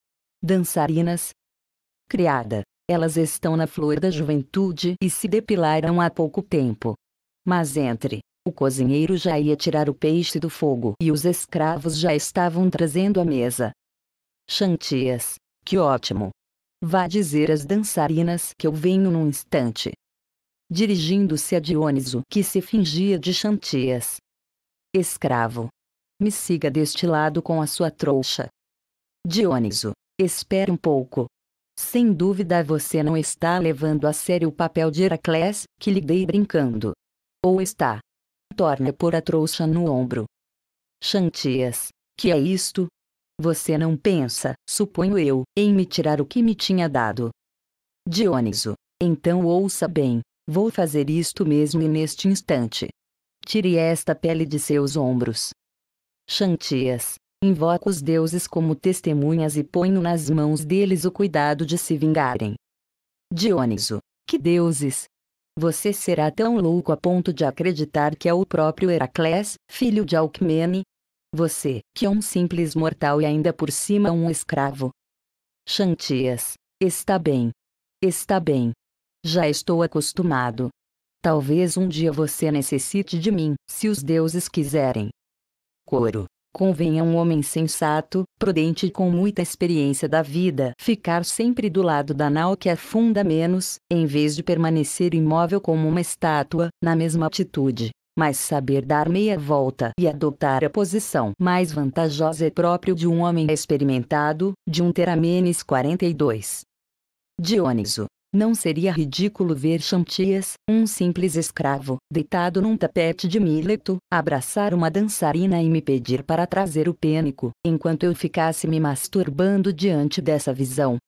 Dançarinas? Criada, elas estão na flor da juventude e se depilaram há pouco tempo. Mas entre, o cozinheiro já ia tirar o peixe do fogo e os escravos já estavam trazendo a mesa. Chantias, que ótimo! Vá dizer às dançarinas que eu venho num instante. Dirigindo-se a Dioniso, que se fingia de Chantias. Escravo, me siga deste lado com a sua trouxa. Dioniso, espere um pouco. Sem dúvida você não está levando a sério o papel de Heracles, que lhe dei brincando. Ou está? Torna por a trouxa no ombro. Xantias, que é isto? Você não pensa, suponho eu, em me tirar o que me tinha dado. Dioniso, então ouça bem, vou fazer isto mesmo e neste instante. Tire esta pele de seus ombros. Xantias, invoco os deuses como testemunhas e ponho nas mãos deles o cuidado de se vingarem. Dioniso, que deuses! Você será tão louco a ponto de acreditar que é o próprio Heracles, filho de Alcmene? Você, que é um simples mortal e ainda por cima um escravo. Xantias, está bem. Está bem. Já estou acostumado. Talvez um dia você necessite de mim, se os deuses quiserem. Coro. Convenha um homem sensato, prudente e com muita experiência da vida ficar sempre do lado da nau que afunda menos, em vez de permanecer imóvel como uma estátua, na mesma atitude. Mas saber dar meia volta e adotar a posição mais vantajosa é próprio de um homem experimentado, de um Teramenes 42. Dioniso, não seria ridículo ver Chantias, um simples escravo, deitado num tapete de mileto, abraçar uma dançarina e me pedir para trazer o pênico, enquanto eu ficasse me masturbando diante dessa visão.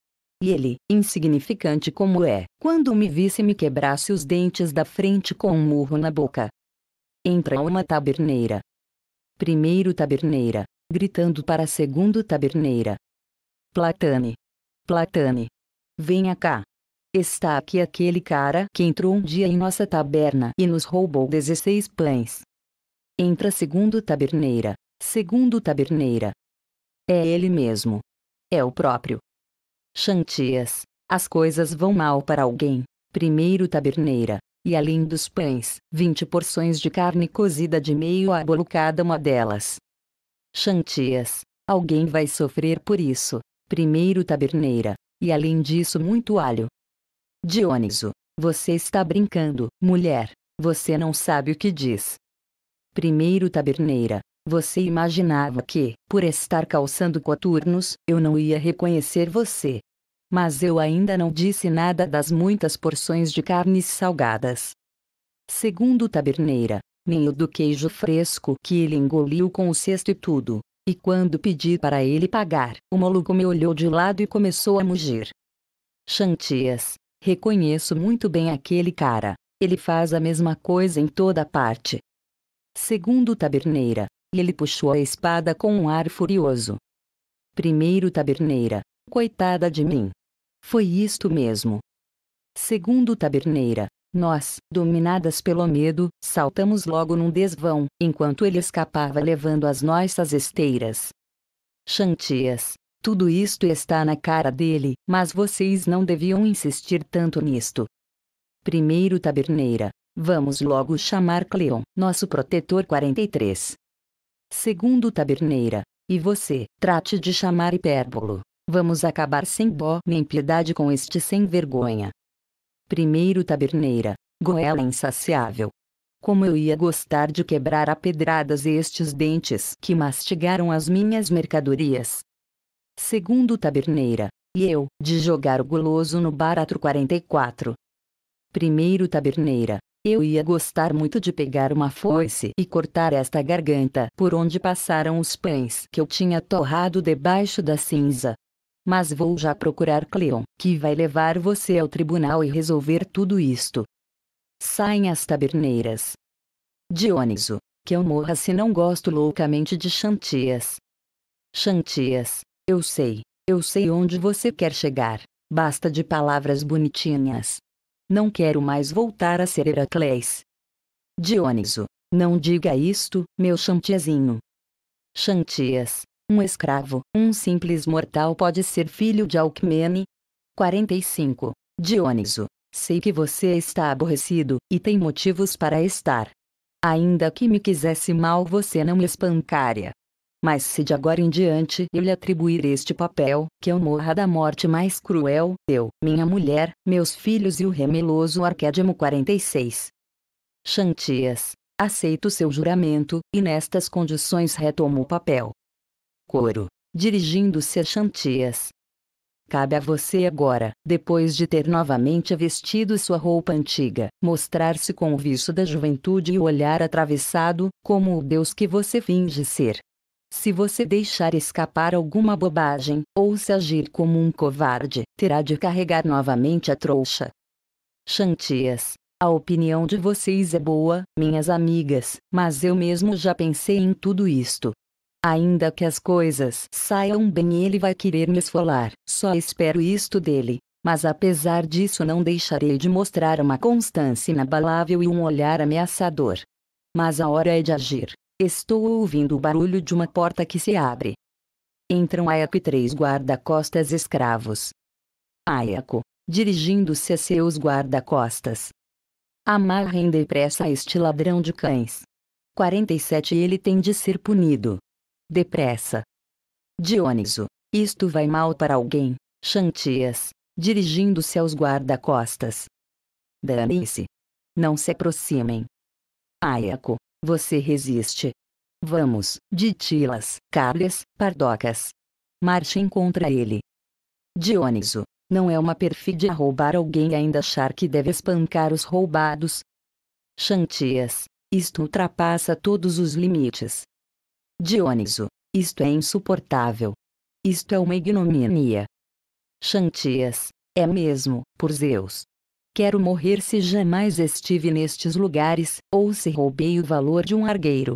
E ele, insignificante como é, quando me visse me quebrasse os dentes da frente com um murro na boca. Entra uma taberneira. Primeiro taberneira, gritando para segundo taberneira. Platane. Platane. Venha cá. Está aqui aquele cara que entrou um dia em nossa taberna e nos roubou 16 pães. Entra segundo taberneira. Segundo taberneira. É ele mesmo. É o próprio. Chantias. As coisas vão mal para alguém. Primeiro taberneira. E além dos pães, 20 porções de carne cozida de meio a cada uma delas. Chantias. Alguém vai sofrer por isso. Primeiro taberneira. E além disso muito alho, Dioniso, você está brincando, mulher, você não sabe o que diz. Primeiro Taberneira, você imaginava que, por estar calçando coturnos, eu não ia reconhecer você. Mas eu ainda não disse nada das muitas porções de carnes salgadas. Segundo Taberneira, nem o do queijo fresco que ele engoliu com o cesto e tudo. E quando pedi para ele pagar, o maluco me olhou de lado e começou a mugir. Chantias, Reconheço muito bem aquele cara. Ele faz a mesma coisa em toda parte. Segundo Taberneira, ele puxou a espada com um ar furioso. Primeiro Taberneira, coitada de mim. Foi isto mesmo. Segundo Taberneira, nós, dominadas pelo medo, saltamos logo num desvão, enquanto ele escapava levando as nossas esteiras. Chantias, tudo isto está na cara dele, mas vocês não deviam insistir tanto nisto. Primeiro Taberneira. Vamos logo chamar Cleon, nosso protetor 43. Segundo Taberneira. E você, trate de chamar Hipérbolo. Vamos acabar sem dó nem piedade com este sem vergonha. Primeiro Taberneira. Goela insaciável. Como eu ia gostar de quebrar a pedradas estes dentes que mastigaram as minhas mercadorias, segundo Taberneira, e eu, de jogar o guloso no Baratro 44. Primeiro Taberneira, eu ia gostar muito de pegar uma foice e cortar esta garganta por onde passaram os pães que eu tinha torrado debaixo da cinza. Mas vou já procurar Cleon, que vai levar você ao tribunal e resolver tudo isto. Saem as taberneiras. Dioniso, que eu morra se não gosto loucamente de Xantias. Xantias, eu sei, eu sei onde você quer chegar. Basta de palavras bonitinhas. Não quero mais voltar a ser Heracles. Dioniso, não diga isto, meu Xantiezinho. Xantias, um escravo, um simples mortal pode ser filho de Alcmene? 45. Dioniso, sei que você está aborrecido, e tem motivos para estar. Ainda que me quisesse mal você não me espancaria mas se de agora em diante eu lhe atribuir este papel, que eu morra da morte mais cruel, eu, minha mulher, meus filhos e o remeloso Arquédimo 46. Xantias, aceito seu juramento, e nestas condições retomo o papel. Coro, dirigindo-se a Xantias. Cabe a você agora, depois de ter novamente vestido sua roupa antiga, mostrar-se com o viço da juventude e o olhar atravessado, como o Deus que você finge ser. Se você deixar escapar alguma bobagem, ou se agir como um covarde, terá de carregar novamente a trouxa. Chantias. A opinião de vocês é boa, minhas amigas, mas eu mesmo já pensei em tudo isto. Ainda que as coisas saiam bem, ele vai querer me esfolar, só espero isto dele. Mas apesar disso, não deixarei de mostrar uma constância inabalável e um olhar ameaçador. Mas a hora é de agir. Estou ouvindo o barulho de uma porta que se abre. Entram Ayako e três guarda-costas escravos. Ayako, dirigindo-se a seus guarda-costas. Amarrem depressa este ladrão de cães. 47 Ele tem de ser punido. Depressa. Dioniso, isto vai mal para alguém. Xantias, dirigindo-se aos guarda-costas. Dane-se. Não se aproximem. Ayako, você resiste. Vamos, ditilas, cábrias, pardocas. Marchem contra ele. Dioniso, não é uma perfídia roubar alguém e ainda achar que deve espancar os roubados? Xantias, isto ultrapassa todos os limites. Dioniso, isto é insuportável. Isto é uma ignomínia. Xantias, é mesmo, por Zeus. Quero morrer se jamais estive nestes lugares, ou se roubei o valor de um argueiro.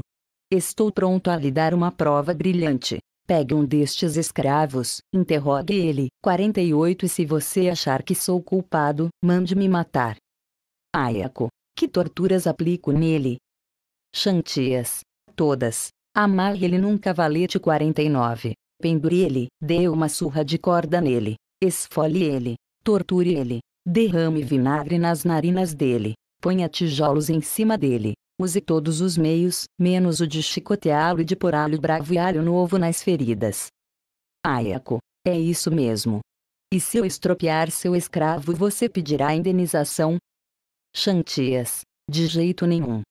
Estou pronto a lhe dar uma prova brilhante. Pegue um destes escravos, interrogue ele. 48 E se você achar que sou culpado, mande-me matar. Ayako. Que torturas aplico nele? Chantias. Todas. Amarre ele num cavalete 49. Pendure ele, dê uma surra de corda nele. Esfole ele. Torture ele. Derrame vinagre nas narinas dele. Ponha tijolos em cima dele. Use todos os meios, menos o de chicoteá-lo e de pôr alho bravo e alho novo nas feridas. Ayako, É isso mesmo. E se eu estropiar seu escravo você pedirá indenização? Chantias. De jeito nenhum.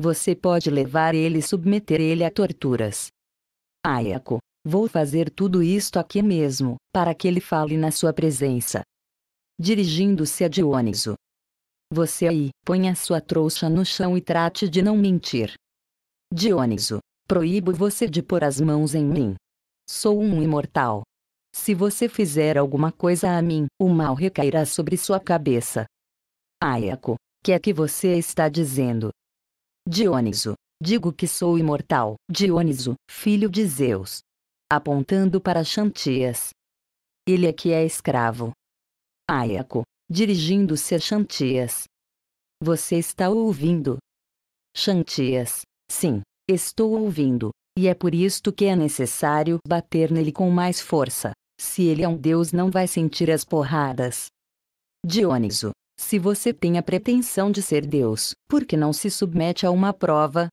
Você pode levar ele e submeter ele a torturas. Ayako, Vou fazer tudo isto aqui mesmo, para que ele fale na sua presença dirigindo-se a Dioniso. Você aí, ponha sua trouxa no chão e trate de não mentir. Dioniso, proíbo você de pôr as mãos em mim. Sou um imortal. Se você fizer alguma coisa a mim, o mal recairá sobre sua cabeça. Aiaco, que é que você está dizendo? Dioniso, digo que sou imortal, Dioniso, filho de Zeus. Apontando para Xantias. Ele é que é escravo, Ayako, dirigindo-se a Xantias: Você está ouvindo? Xantias: sim, estou ouvindo, e é por isto que é necessário bater nele com mais força. Se ele é um deus, não vai sentir as porradas. Dioniso, se você tem a pretensão de ser deus, por que não se submete a uma prova?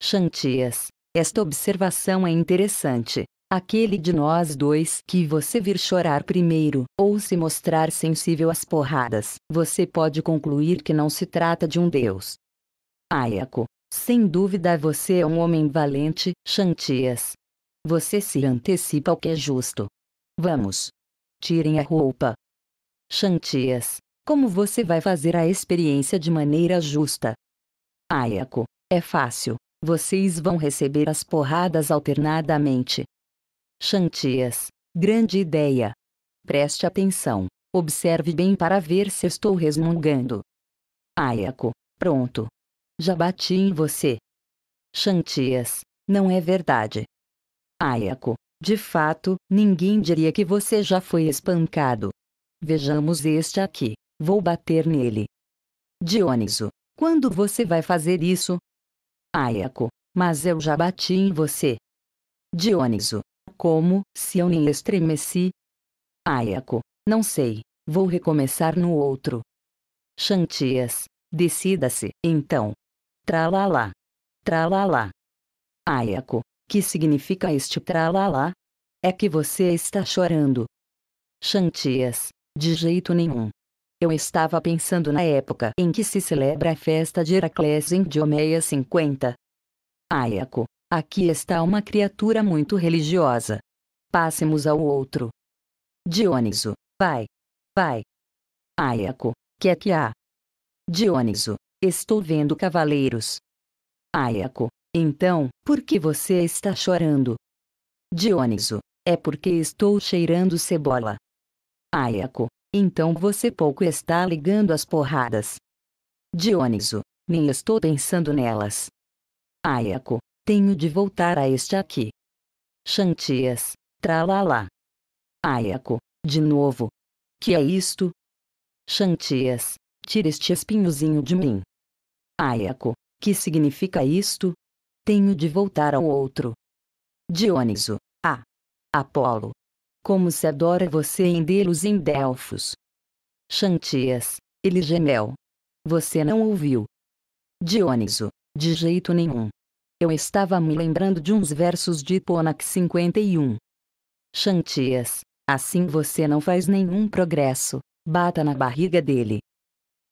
Xantias: esta observação é interessante, aquele de nós dois que você vir chorar primeiro, ou se mostrar sensível às porradas, você pode concluir que não se trata de um deus. Ayako, sem dúvida você é um homem valente, Xantias. Você se antecipa ao que é justo. Vamos. Tirem a roupa. Xantias, como você vai fazer a experiência de maneira justa? Ayako, é fácil. Vocês vão receber as porradas alternadamente, Chantias. Grande ideia. Preste atenção. Observe bem para ver se estou resmungando. Ayako. Pronto. Já bati em você. Chantias. Não é verdade. Ayako. De fato, ninguém diria que você já foi espancado. Vejamos este aqui. Vou bater nele. Dioniso. Quando você vai fazer isso? Ayako. Mas eu já bati em você. Dioniso como, se eu nem estremeci? Ayako, não sei, vou recomeçar no outro. Chantias, decida-se, então. Tralalá. Tralalá. Ayako, que significa este tralalá? É que você está chorando. Chantias, de jeito nenhum. Eu estava pensando na época em que se celebra a festa de Heracles em Diomeia 50. Ayako, Aqui está uma criatura muito religiosa. Passemos ao outro. Dioniso, vai. Vai. Aiaco, que é que há? Dioniso, estou vendo cavaleiros. Aiaco, então, por que você está chorando? Dioniso, é porque estou cheirando cebola. Aiaco, então você pouco está ligando às porradas. Dioniso, nem estou pensando nelas. Aiaco, tenho de voltar a este aqui. Chantias, tralalá. Aiaco, de novo. Que é isto? Chantias, tira este espinhozinho de mim. Aiaco, que significa isto? Tenho de voltar ao outro. Dioniso, ah. Apolo. Como se adora você em Delos em Delfos. Chantias, ele gemel. Você não ouviu. Dioniso, de jeito nenhum. Eu estava me lembrando de uns versos de Ponak 51. Chantias, assim você não faz nenhum progresso, bata na barriga dele.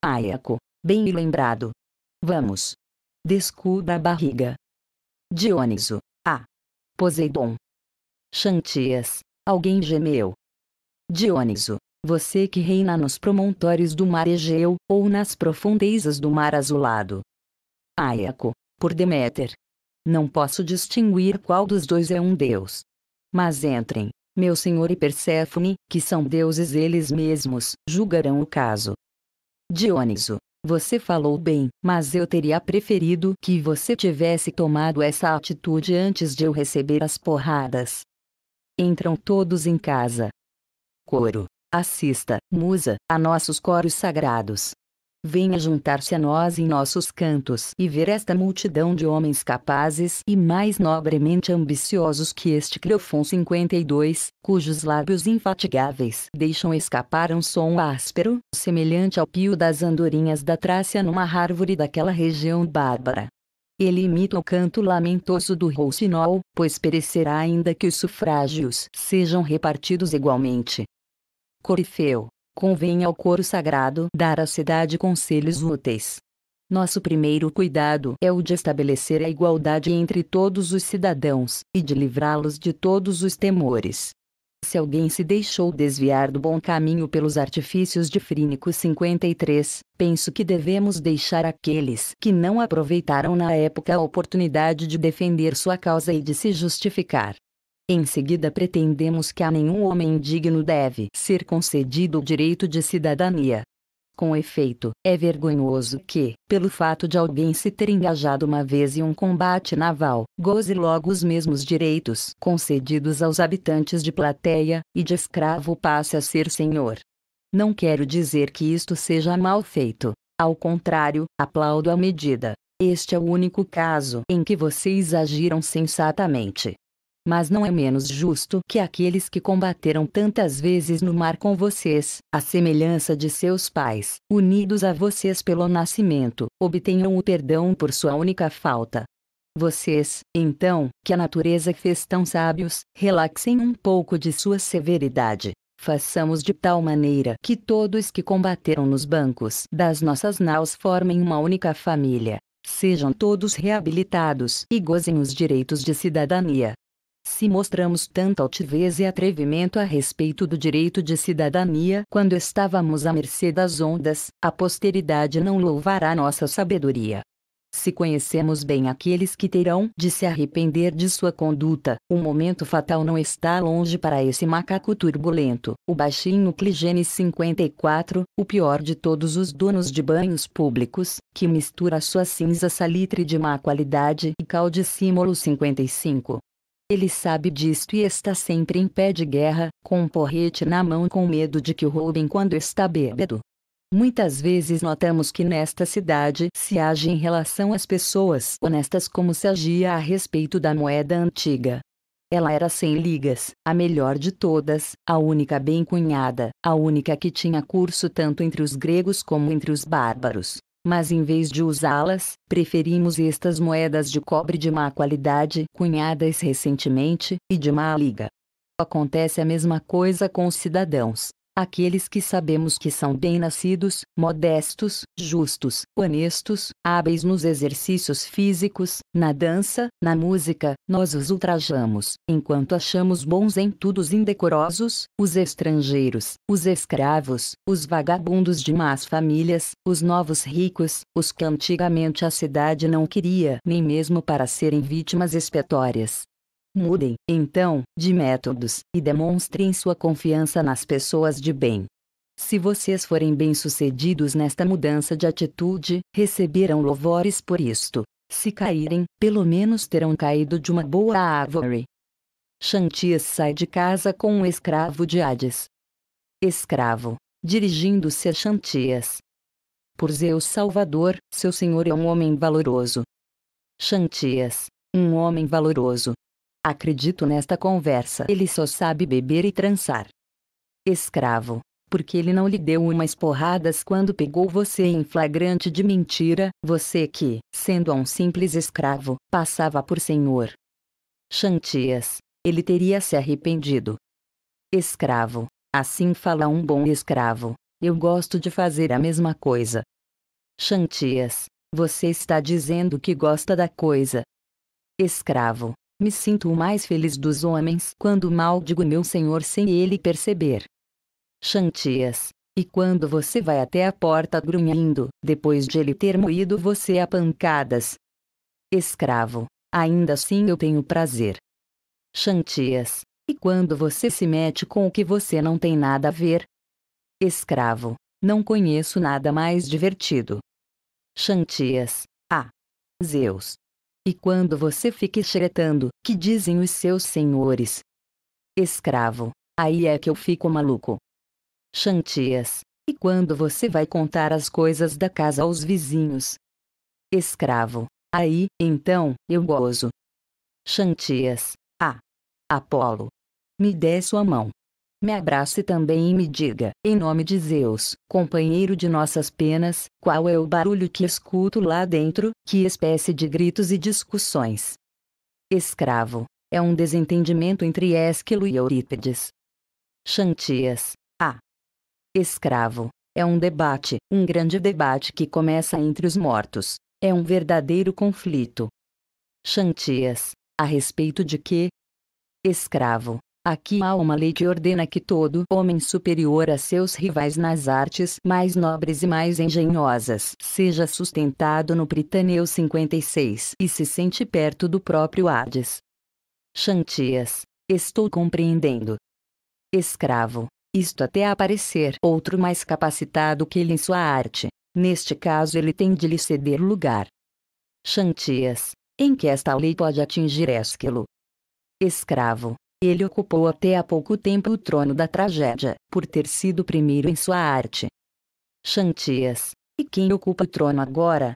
Ayako, bem lembrado. Vamos. Descuda a barriga. Dioniso, ah. Poseidon. Chantias, alguém gemeu. Dioniso, você que reina nos promontórios do mar Egeu, ou nas profundezas do mar azulado. Aiaco, por Deméter, não posso distinguir qual dos dois é um deus. Mas entrem, meu senhor e Perséfone, que são deuses eles mesmos, julgarão o caso. Dioniso, você falou bem, mas eu teria preferido que você tivesse tomado essa atitude antes de eu receber as porradas. Entram todos em casa. Coro, assista, musa, a nossos coros sagrados venha juntar-se a nós em nossos cantos e ver esta multidão de homens capazes e mais nobremente ambiciosos que este Cleofon 52, cujos lábios infatigáveis deixam escapar um som áspero, semelhante ao pio das andorinhas da Trácia numa árvore daquela região bárbara. Ele imita o canto lamentoso do rouxinol, pois perecerá ainda que os sufrágios sejam repartidos igualmente. Corifeu Convém ao coro sagrado dar à cidade conselhos úteis. Nosso primeiro cuidado é o de estabelecer a igualdade entre todos os cidadãos e de livrá-los de todos os temores. Se alguém se deixou desviar do bom caminho pelos artifícios de Frínico 53, penso que devemos deixar aqueles que não aproveitaram na época a oportunidade de defender sua causa e de se justificar. Em seguida pretendemos que a nenhum homem indigno deve ser concedido o direito de cidadania. Com efeito, é vergonhoso que, pelo fato de alguém se ter engajado uma vez em um combate naval, goze logo os mesmos direitos concedidos aos habitantes de plateia, e de escravo passe a ser senhor. Não quero dizer que isto seja mal feito. Ao contrário, aplaudo a medida. Este é o único caso em que vocês agiram sensatamente mas não é menos justo que aqueles que combateram tantas vezes no mar com vocês, à semelhança de seus pais, unidos a vocês pelo nascimento, obtenham o perdão por sua única falta. Vocês, então, que a natureza fez tão sábios, relaxem um pouco de sua severidade. Façamos de tal maneira que todos que combateram nos bancos das nossas naus formem uma única família. Sejam todos reabilitados e gozem os direitos de cidadania se mostramos tanta altivez e atrevimento a respeito do direito de cidadania quando estávamos à mercê das ondas, a posteridade não louvará nossa sabedoria. Se conhecemos bem aqueles que terão de se arrepender de sua conduta, o momento fatal não está longe para esse macaco turbulento, o baixinho Cligene 54, o pior de todos os donos de banhos públicos, que mistura sua cinza salitre de má qualidade e cal de símbolo 55. Ele sabe disto e está sempre em pé de guerra, com um porrete na mão com medo de que o roubem quando está bêbado. Muitas vezes notamos que nesta cidade se age em relação às pessoas honestas como se agia a respeito da moeda antiga. Ela era sem ligas, a melhor de todas, a única bem cunhada, a única que tinha curso tanto entre os gregos como entre os bárbaros mas em vez de usá-las, preferimos estas moedas de cobre de má qualidade, cunhadas recentemente, e de má liga. Acontece a mesma coisa com os cidadãos. Aqueles que sabemos que são bem-nascidos, modestos, justos, honestos, hábeis nos exercícios físicos, na dança, na música, nós os ultrajamos, enquanto achamos bons em tudo os indecorosos, os estrangeiros, os escravos, os vagabundos de más famílias, os novos ricos, os que antigamente a cidade não queria, nem mesmo para serem vítimas expiatórias, Mudem, então, de métodos e demonstrem sua confiança nas pessoas de bem. Se vocês forem bem-sucedidos nesta mudança de atitude, receberão louvores por isto. Se caírem, pelo menos terão caído de uma boa árvore. Xantias sai de casa com um escravo de Hades. Escravo, dirigindo-se a Xantias. Por Zeus Salvador, seu senhor é um homem valoroso. Xantias, um homem valoroso, Acredito nesta conversa. Ele só sabe beber e trançar. Escravo. Porque ele não lhe deu umas porradas quando pegou você em flagrante de mentira, você que, sendo um simples escravo, passava por senhor. Chantias. Ele teria se arrependido. Escravo. Assim fala um bom escravo. Eu gosto de fazer a mesma coisa. Chantias. Você está dizendo que gosta da coisa. Escravo. Me sinto o mais feliz dos homens quando maldigo meu Senhor sem ele perceber. Chantias. E quando você vai até a porta grunhindo, depois de ele ter moído você a pancadas? Escravo. Ainda assim eu tenho prazer. Chantias. E quando você se mete com o que você não tem nada a ver? Escravo. Não conheço nada mais divertido. Chantias. Ah. Zeus. E quando você fica xeretando, que dizem os seus senhores? Escravo. Aí é que eu fico maluco. Xantias. E quando você vai contar as coisas da casa aos vizinhos? Escravo. Aí, então, eu gozo. Xantias. Ah. Apolo. Me dê sua mão me abrace também e me diga, em nome de Zeus, companheiro de nossas penas, qual é o barulho que escuto lá dentro, que espécie de gritos e discussões. Escravo. É um desentendimento entre Esquilo e Eurípides. Xantias. ah! Escravo. É um debate, um grande debate que começa entre os mortos. É um verdadeiro conflito. Xantias. A respeito de quê? Escravo Aqui há uma lei que ordena que todo homem superior a seus rivais nas artes mais nobres e mais engenhosas seja sustentado no Pritaneu 56 e se sente perto do próprio Hades. Chantias. Estou compreendendo. Escravo. Isto até aparecer outro mais capacitado que ele em sua arte. Neste caso ele tem de lhe ceder lugar. Chantias. Em que esta lei pode atingir Esquilo? Escravo ele ocupou até há pouco tempo o trono da tragédia, por ter sido o primeiro em sua arte. Xantias. E quem ocupa o trono agora?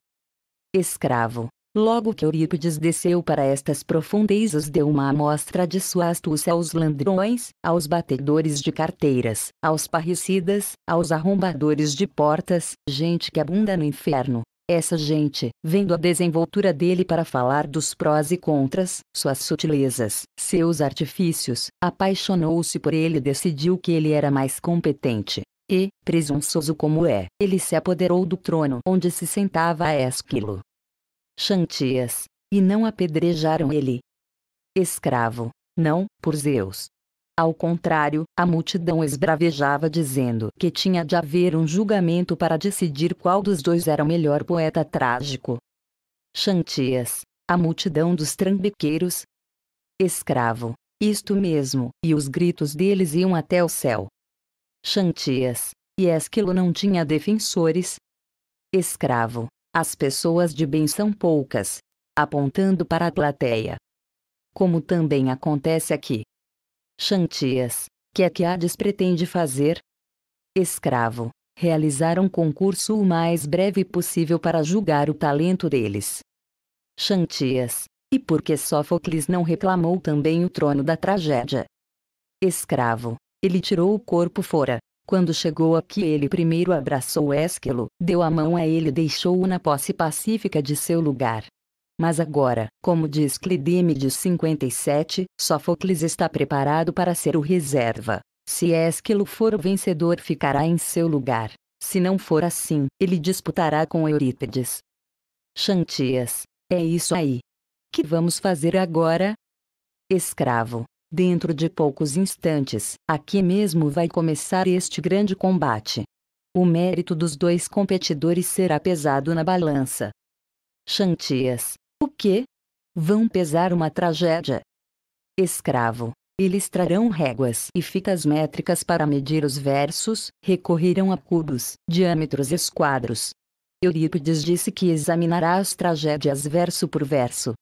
Escravo. Logo que Eurípides desceu para estas profundezas deu uma amostra de sua astúcia aos landrões, aos batedores de carteiras, aos parricidas, aos arrombadores de portas, gente que abunda no inferno, essa gente, vendo a desenvoltura dele para falar dos prós e contras, suas sutilezas, seus artifícios, apaixonou-se por ele e decidiu que ele era mais competente. E, presunçoso como é, ele se apoderou do trono onde se sentava a Esquilo. Xantias. E não apedrejaram ele. Escravo. Não, por Zeus, ao contrário, a multidão esbravejava dizendo que tinha de haver um julgamento para decidir qual dos dois era o melhor poeta trágico. Chantias. A multidão dos trambiqueiros. Escravo. Isto mesmo, e os gritos deles iam até o céu. Chantias. E Esquilo não tinha defensores. Escravo. As pessoas de bem são poucas. Apontando para a plateia. Como também acontece aqui. Xantias, que é que Hades pretende fazer? Escravo, realizar um concurso o mais breve possível para julgar o talento deles. Xantias, e por que Sófocles não reclamou também o trono da tragédia? Escravo, ele tirou o corpo fora. Quando chegou aqui, ele primeiro abraçou Esquilo, deu a mão a ele e deixou-o na posse pacífica de seu lugar. Mas agora, como diz Clidímedes 57, Sófocles está preparado para ser o reserva. Se Esquilo for o vencedor, ficará em seu lugar. Se não for assim, ele disputará com Eurípides. Xantias, é isso aí. Que vamos fazer agora? Escravo, dentro de poucos instantes, aqui mesmo vai começar este grande combate. O mérito dos dois competidores será pesado na balança. Xantias, o que? Vão pesar uma tragédia. Escravo. Eles trarão réguas e fitas métricas para medir os versos, recorrerão a cubos, diâmetros e esquadros. Eurípides disse que examinará as tragédias verso por verso.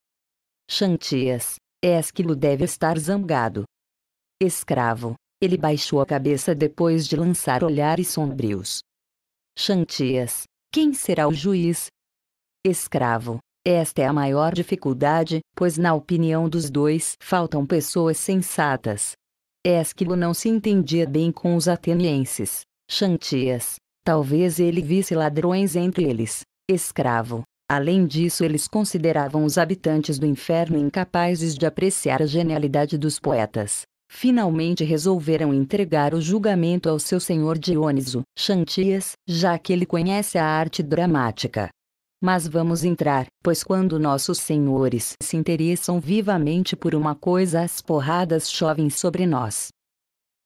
Xantias, Esquilo deve estar zangado. Escravo, ele baixou a cabeça depois de lançar olhares sombrios. Xantias, quem será o juiz? Escravo, esta é a maior dificuldade, pois na opinião dos dois faltam pessoas sensatas. Esquilo não se entendia bem com os atenienses, Xantias. Talvez ele visse ladrões entre eles, escravo. Além disso, eles consideravam os habitantes do inferno incapazes de apreciar a genialidade dos poetas. Finalmente resolveram entregar o julgamento ao seu senhor Dioniso, Xantias, já que ele conhece a arte dramática. Mas vamos entrar, pois quando nossos senhores se interessam vivamente por uma coisa as porradas chovem sobre nós.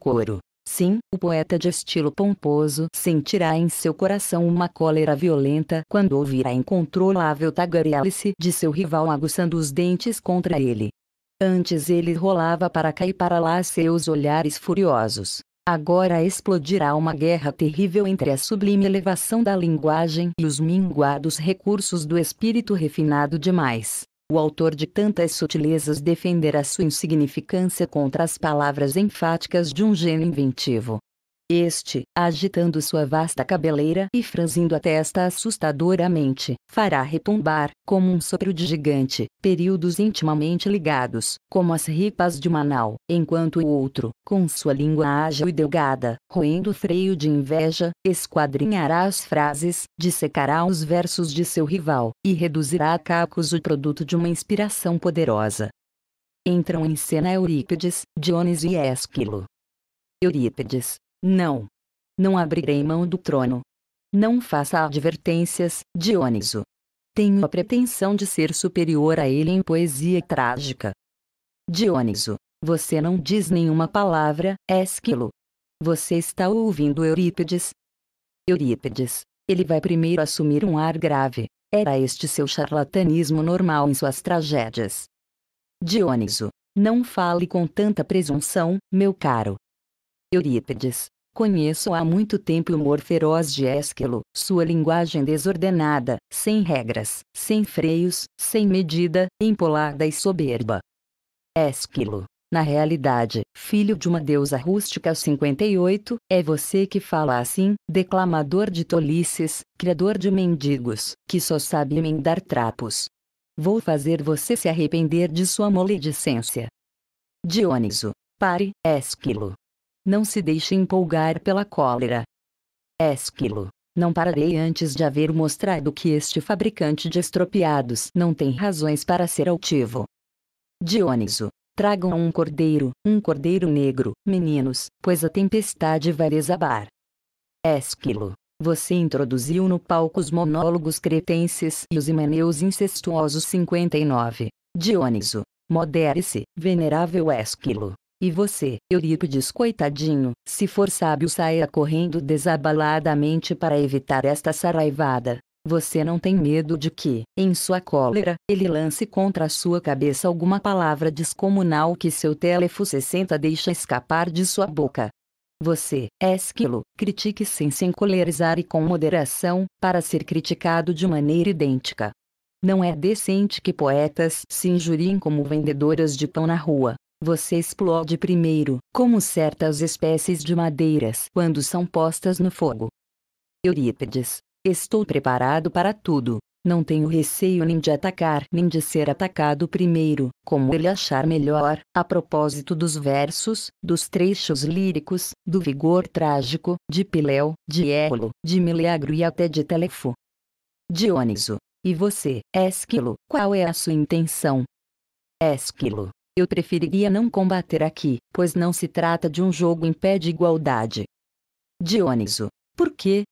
Coro. Sim, o poeta de estilo pomposo sentirá em seu coração uma cólera violenta quando ouvir a incontrolável tagarelice de seu rival aguçando os dentes contra ele. Antes ele rolava para cá e para lá seus olhares furiosos, Agora explodirá uma guerra terrível entre a sublime elevação da linguagem e os minguados recursos do espírito refinado demais. O autor de tantas sutilezas defenderá sua insignificância contra as palavras enfáticas de um gênio inventivo. Este, agitando sua vasta cabeleira e franzindo a testa assustadoramente, fará retumbar, como um sopro de gigante, períodos intimamente ligados, como as ripas de uma nau, enquanto o outro, com sua língua ágil e delgada, roendo freio de inveja, esquadrinhará as frases, dissecará os versos de seu rival, e reduzirá a cacos o produto de uma inspiração poderosa. Entram em cena Eurípides, Dionísio e Ésquilo. Eurípides, não. Não abrirei mão do trono. Não faça advertências, Dioniso. Tenho a pretensão de ser superior a ele em poesia trágica. Dioniso, você não diz nenhuma palavra, é Esquilo. Você está ouvindo Eurípides? Eurípides, ele vai primeiro assumir um ar grave. Era este seu charlatanismo normal em suas tragédias. Dioniso, não fale com tanta presunção, meu caro. Eurípides. Conheço há muito tempo o humor feroz de Ésquilo, sua linguagem desordenada, sem regras, sem freios, sem medida, empolada e soberba. Ésquilo, na realidade, filho de uma deusa rústica 58, é você que fala assim, declamador de tolices, criador de mendigos, que só sabe emendar trapos. Vou fazer você se arrepender de sua moledicência. Dioniso, pare, Ésquilo. Não se deixe empolgar pela cólera. É esquilo. Não pararei antes de haver mostrado que este fabricante de estropiados não tem razões para ser altivo. Dioniso. Tragam um cordeiro, um cordeiro negro, meninos, pois a tempestade vai desabar. É esquilo. Você introduziu no palco os monólogos cretenses e os imaneus incestuosos 59. Dioniso. Modere-se, venerável é Esquilo. E você, Eurípides coitadinho, se for sábio saia correndo desabaladamente para evitar esta saraivada. Você não tem medo de que, em sua cólera, ele lance contra a sua cabeça alguma palavra descomunal que seu Telefo 60 deixa escapar de sua boca. Você, Esquilo, critique sem se encolerizar e com moderação, para ser criticado de maneira idêntica. Não é decente que poetas se injuriem como vendedoras de pão na rua. Você explode primeiro, como certas espécies de madeiras quando são postas no fogo. Eurípides. Estou preparado para tudo. Não tenho receio nem de atacar nem de ser atacado primeiro, como ele achar melhor. A propósito dos versos, dos trechos líricos, do vigor trágico, de Piléu, de Éolo, de Meleagro e até de Telefo. Dioniso. E você, Esquilo, qual é a sua intenção? Esquilo. Eu preferiria não combater aqui, pois não se trata de um jogo em pé de igualdade. Dioniso. Por quê?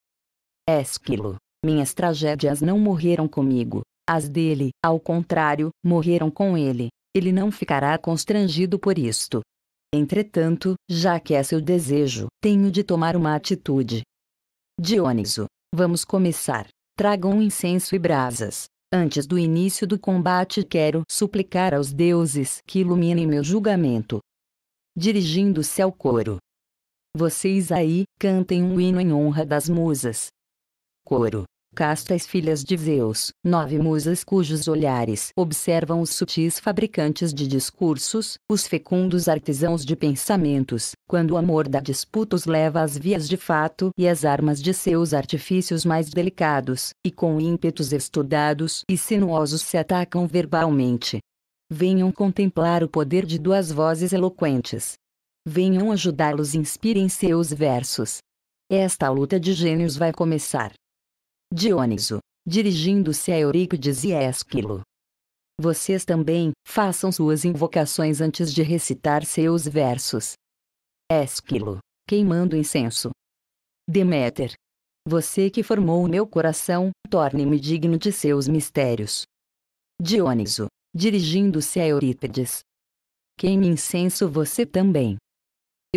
Esquilo. Minhas tragédias não morreram comigo. As dele, ao contrário, morreram com ele. Ele não ficará constrangido por isto. Entretanto, já que é seu desejo, tenho de tomar uma atitude. Dioniso. Vamos começar. Tragam um incenso e brasas. Antes do início do combate, quero suplicar aos deuses que iluminem meu julgamento. Dirigindo-se ao coro. Vocês aí, cantem um hino em honra das musas. Coro castas filhas de Zeus, nove musas cujos olhares observam os sutis fabricantes de discursos, os fecundos artesãos de pensamentos, quando o amor da disputa os leva às vias de fato e às armas de seus artifícios mais delicados, e com ímpetos estudados e sinuosos se atacam verbalmente. Venham contemplar o poder de duas vozes eloquentes. Venham ajudá-los e inspirem seus versos. Esta luta de gênios vai começar. Dioniso, dirigindo-se a Eurípides e Esquilo. Vocês também, façam suas invocações antes de recitar seus versos. Esquilo, queimando incenso. Deméter. Você que formou o meu coração, torne-me digno de seus mistérios. Dioniso, dirigindo-se a Eurípides. Queime incenso você também.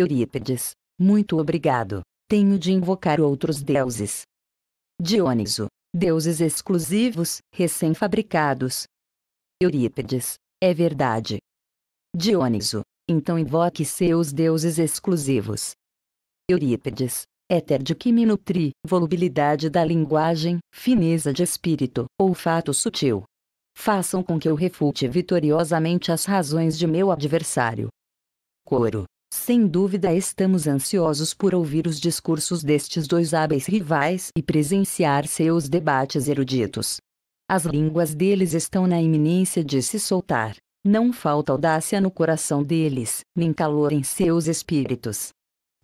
Eurípides, muito obrigado. Tenho de invocar outros deuses. Dioniso, deuses exclusivos, recém-fabricados. Eurípides, é verdade. Dioniso, então invoque seus deuses exclusivos. Eurípides, éter de que me nutri, volubilidade da linguagem, fineza de espírito, olfato sutil. Façam com que eu refute vitoriosamente as razões de meu adversário. Coro. Sem dúvida estamos ansiosos por ouvir os discursos destes dois hábeis rivais e presenciar seus debates eruditos. As línguas deles estão na iminência de se soltar. Não falta audácia no coração deles, nem calor em seus espíritos.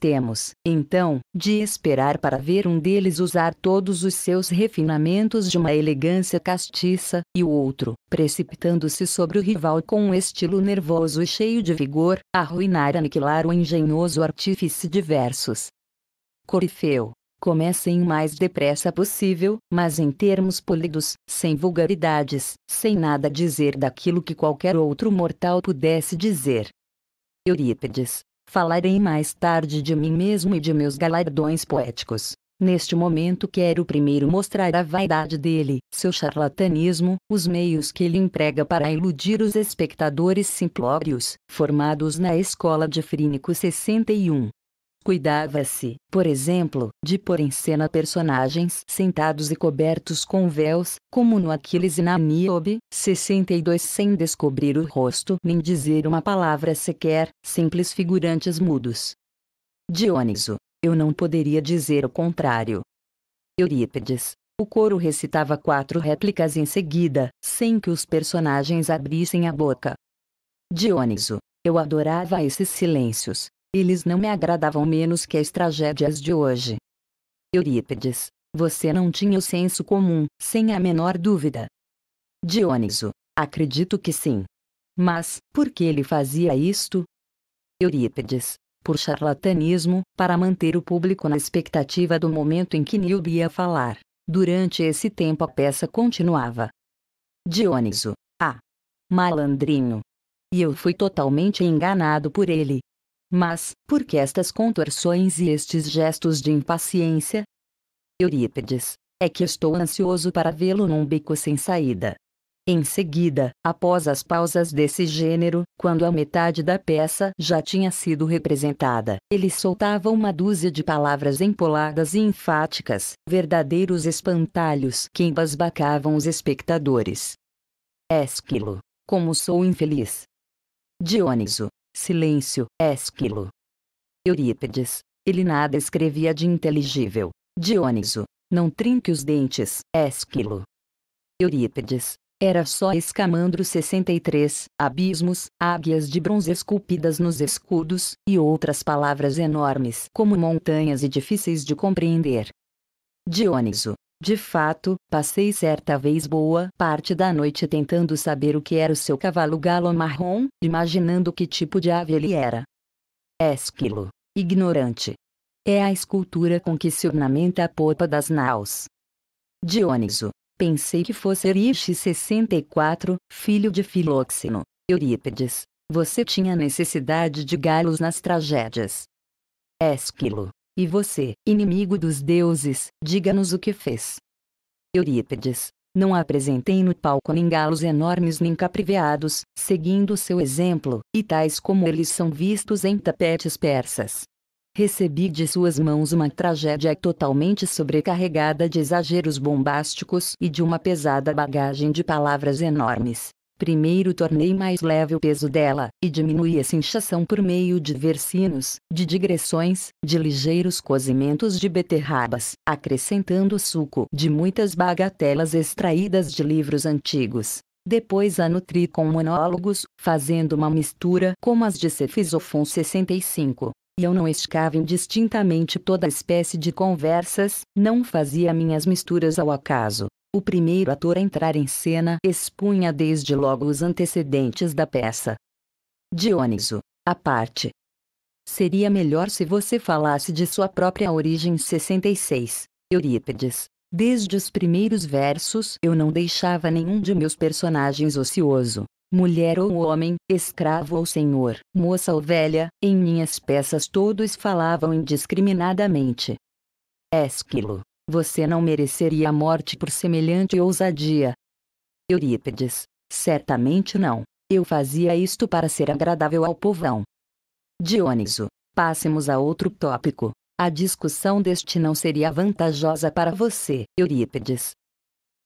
Temos, então, de esperar para ver um deles usar todos os seus refinamentos de uma elegância castiça, e o outro, precipitando-se sobre o rival com um estilo nervoso e cheio de vigor, arruinar e aniquilar o engenhoso artífice de versos. Corifeu. Comecem o mais depressa possível, mas em termos polidos, sem vulgaridades, sem nada dizer daquilo que qualquer outro mortal pudesse dizer. Eurípides. Falarei mais tarde de mim mesmo e de meus galardões poéticos. Neste momento quero primeiro mostrar a vaidade dele, seu charlatanismo, os meios que ele emprega para iludir os espectadores simplórios, formados na escola de Frínico 61. Cuidava-se, por exemplo, de pôr em cena personagens sentados e cobertos com véus, como no Aquiles e na Níobe, 62 sem descobrir o rosto nem dizer uma palavra sequer, simples figurantes mudos. Dioniso, eu não poderia dizer o contrário. Eurípides, o coro recitava quatro réplicas em seguida, sem que os personagens abrissem a boca. Dioniso, eu adorava esses silêncios, eles não me agradavam menos que as tragédias de hoje. Eurípides, você não tinha o senso comum, sem a menor dúvida. Dioniso, acredito que sim. Mas, por que ele fazia isto? Eurípides, por charlatanismo, para manter o público na expectativa do momento em que Nilbe ia falar. Durante esse tempo a peça continuava. Dioniso, ah, malandrinho. E eu fui totalmente enganado por ele, mas, por que estas contorções e estes gestos de impaciência? Eurípides. É que estou ansioso para vê-lo num bico sem saída. Em seguida, após as pausas desse gênero, quando a metade da peça já tinha sido representada, ele soltava uma dúzia de palavras empoladas e enfáticas, verdadeiros espantalhos que embasbacavam os espectadores. Ésquilo, Como sou infeliz. Dioniso. Silêncio, Esquilo. Eurípides, ele nada escrevia de inteligível. Dioniso, não trinque os dentes, Esquilo. Eurípides, era só Escamandro 63, abismos, águias de bronze esculpidas nos escudos, e outras palavras enormes como montanhas e difíceis de compreender. Dioniso, de fato, passei certa vez boa parte da noite tentando saber o que era o seu cavalo galo marrom, imaginando que tipo de ave ele era. Esquilo. Ignorante. É a escultura com que se ornamenta a popa das naus. Dioniso. Pensei que fosse Erixe 64, filho de Filóxeno, Eurípides. Você tinha necessidade de galos nas tragédias. Esquilo. E você, inimigo dos deuses, diga-nos o que fez. Eurípides. Não apresentei no palco nem galos enormes nem capriveados, seguindo seu exemplo, e tais como eles são vistos em tapetes persas. Recebi de suas mãos uma tragédia totalmente sobrecarregada de exageros bombásticos e de uma pesada bagagem de palavras enormes. Primeiro tornei mais leve o peso dela, e diminuí essa inchação por meio de versinos, de digressões, de ligeiros cozimentos de beterrabas, acrescentando suco de muitas bagatelas extraídas de livros antigos. Depois a nutri com monólogos, fazendo uma mistura como as de Cefisofon 65. E eu não escava indistintamente toda espécie de conversas, não fazia minhas misturas ao acaso, o primeiro ator a entrar em cena expunha desde logo os antecedentes da peça. Dioniso, a parte. Seria melhor se você falasse de sua própria origem 66. Eurípides. Desde os primeiros versos eu não deixava nenhum de meus personagens ocioso. Mulher ou homem, escravo ou senhor, moça ou velha, em minhas peças todos falavam indiscriminadamente. Esquilo. Você não mereceria a morte por semelhante ousadia. Eurípides, certamente não. Eu fazia isto para ser agradável ao povão. Dioniso, passemos a outro tópico. A discussão deste não seria vantajosa para você, Eurípides.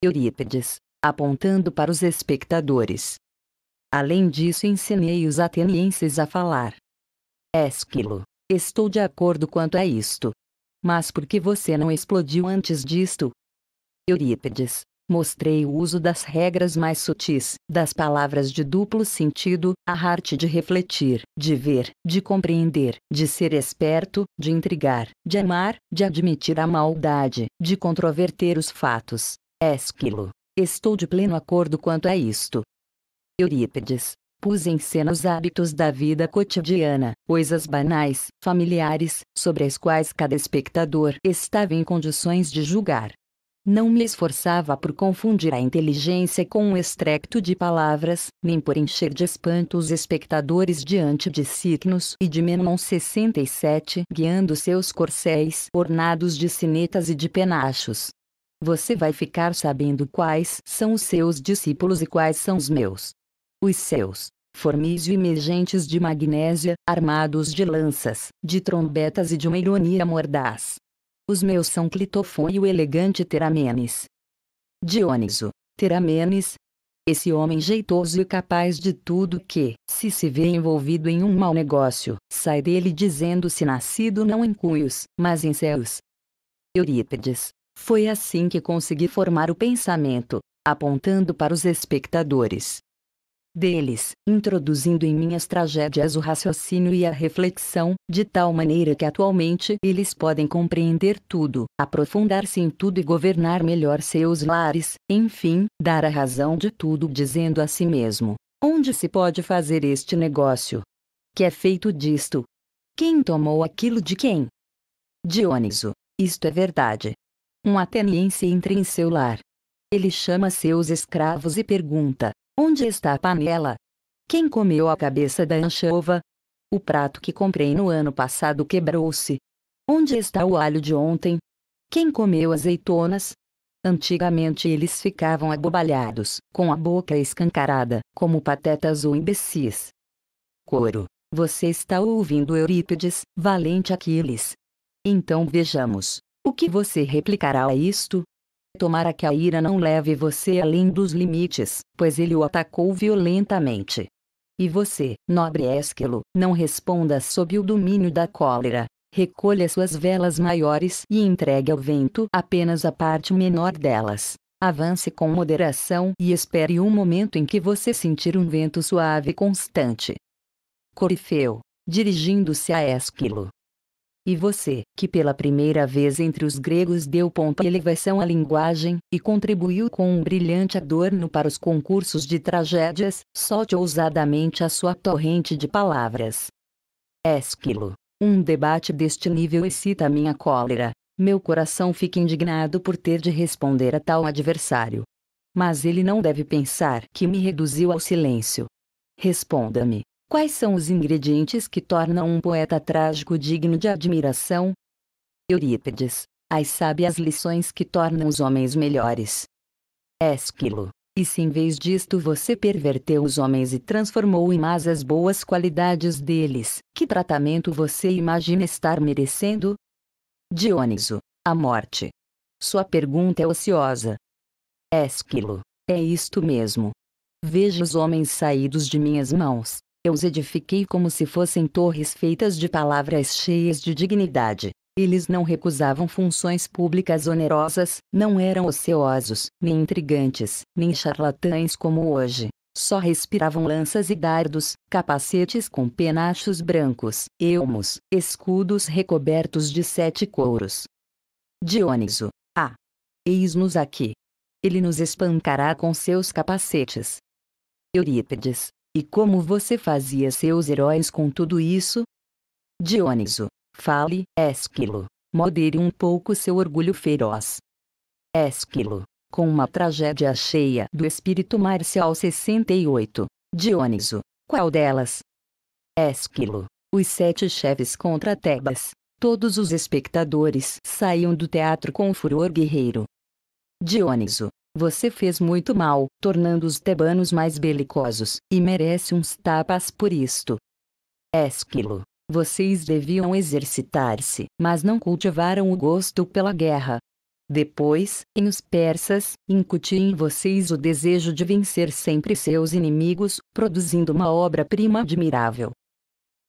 Eurípides, apontando para os espectadores. Além disso, ensinei os atenienses a falar. Esquilo, estou de acordo quanto a isto, mas por que você não explodiu antes disto? Eurípides. Mostrei o uso das regras mais sutis, das palavras de duplo sentido, a arte de refletir, de ver, de compreender, de ser esperto, de intrigar, de amar, de admitir a maldade, de controverter os fatos. Esquilo. Estou de pleno acordo quanto a isto. Eurípides. Pus em cena os hábitos da vida cotidiana, coisas banais, familiares, sobre as quais cada espectador estava em condições de julgar. Não me esforçava por confundir a inteligência com um estrecto de palavras, nem por encher de espanto os espectadores diante de signos e de Menon 67 guiando seus corcéis ornados de sinetas e de penachos. Você vai ficar sabendo quais são os seus discípulos e quais são os meus. Os seus, e emergentes de magnésia, armados de lanças, de trombetas e de uma ironia mordaz. Os meus são Clitofon e o elegante Teramenes. Dioniso, Teramenes, esse homem jeitoso e capaz de tudo que, se se vê envolvido em um mau negócio, sai dele dizendo-se nascido não em cunhos, mas em céus. Eurípides. Foi assim que consegui formar o pensamento, apontando para os espectadores, deles, introduzindo em minhas tragédias o raciocínio e a reflexão, de tal maneira que atualmente eles podem compreender tudo, aprofundar-se em tudo e governar melhor seus lares, enfim, dar a razão de tudo dizendo a si mesmo: onde se pode fazer este negócio? Que é feito disto? Quem tomou aquilo de quem? Dioniso, isto é verdade. Um ateniense entra em seu lar. Ele chama seus escravos e pergunta: Onde está a panela? Quem comeu a cabeça da anchova? O prato que comprei no ano passado quebrou-se. Onde está o alho de ontem? Quem comeu azeitonas? Antigamente eles ficavam abobalhados, com a boca escancarada, como patetas ou imbecis. Coro. Você está ouvindo Eurípides, valente Aquiles. Então vejamos. O que você replicará a isto? Tomara que a ira não leve você além dos limites, pois ele o atacou violentamente. E você, nobre Esquilo, não responda sob o domínio da cólera. Recolha suas velas maiores e entregue ao vento apenas a parte menor delas. Avance com moderação e espere um momento em que você sentir um vento suave e constante. Corifeu, dirigindo-se a Esquilo, e você, que pela primeira vez entre os gregos deu ponta elevação à linguagem, e contribuiu com um brilhante adorno para os concursos de tragédias, solte ousadamente a sua torrente de palavras. Esquilo. Um debate deste nível excita minha cólera. Meu coração fica indignado por ter de responder a tal adversário. Mas ele não deve pensar que me reduziu ao silêncio. Responda-me, Quais são os ingredientes que tornam um poeta trágico digno de admiração? Eurípides, as sábias lições que tornam os homens melhores. Esquilo, e se em vez disto você perverteu os homens e transformou em más as boas qualidades deles, que tratamento você imagina estar merecendo? Dioniso, a morte. Sua pergunta é ociosa. Esquilo, é isto mesmo. Veja os homens saídos de minhas mãos, eu os edifiquei como se fossem torres feitas de palavras cheias de dignidade. Eles não recusavam funções públicas onerosas, não eram ociosos, nem intrigantes, nem charlatães como hoje. Só respiravam lanças e dardos, capacetes com penachos brancos, elmos, escudos recobertos de sete couros. Dioniso, ah! Eis-nos aqui. Ele nos espancará com seus capacetes. Eurípides, e como você fazia seus heróis com tudo isso? Dioniso, fale, Esquilo. Modere um pouco seu orgulho feroz. Esquilo, com uma tragédia cheia do espírito marcial 68. Dioniso, qual delas? Esquilo, os sete chefes contra Tebas. Todos os espectadores saíam do teatro com furor guerreiro. Dioniso, você fez muito mal, tornando os tebanos mais belicosos, e merece uns tapas por isto. Esquilo. Vocês deviam exercitar-se, mas não cultivaram o gosto pela guerra. Depois, em os persas, incuti em vocês o desejo de vencer sempre seus inimigos, produzindo uma obra-prima admirável.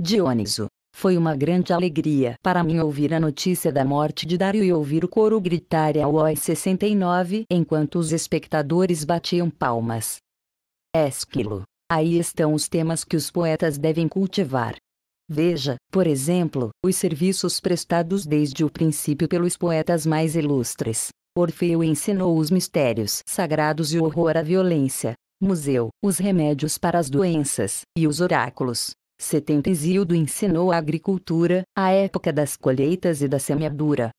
Dioniso, foi uma grande alegria para mim ouvir a notícia da morte de Dario e ouvir o coro gritar ao 69 enquanto os espectadores batiam palmas. Esquilo. Aí estão os temas que os poetas devem cultivar. Veja, por exemplo, os serviços prestados desde o princípio pelos poetas mais ilustres. Orfeu ensinou os mistérios sagrados e o horror à violência. Museu, os remédios para as doenças, e os oráculos, 70 Isildo ensinou a agricultura, a época das colheitas e da semeadura.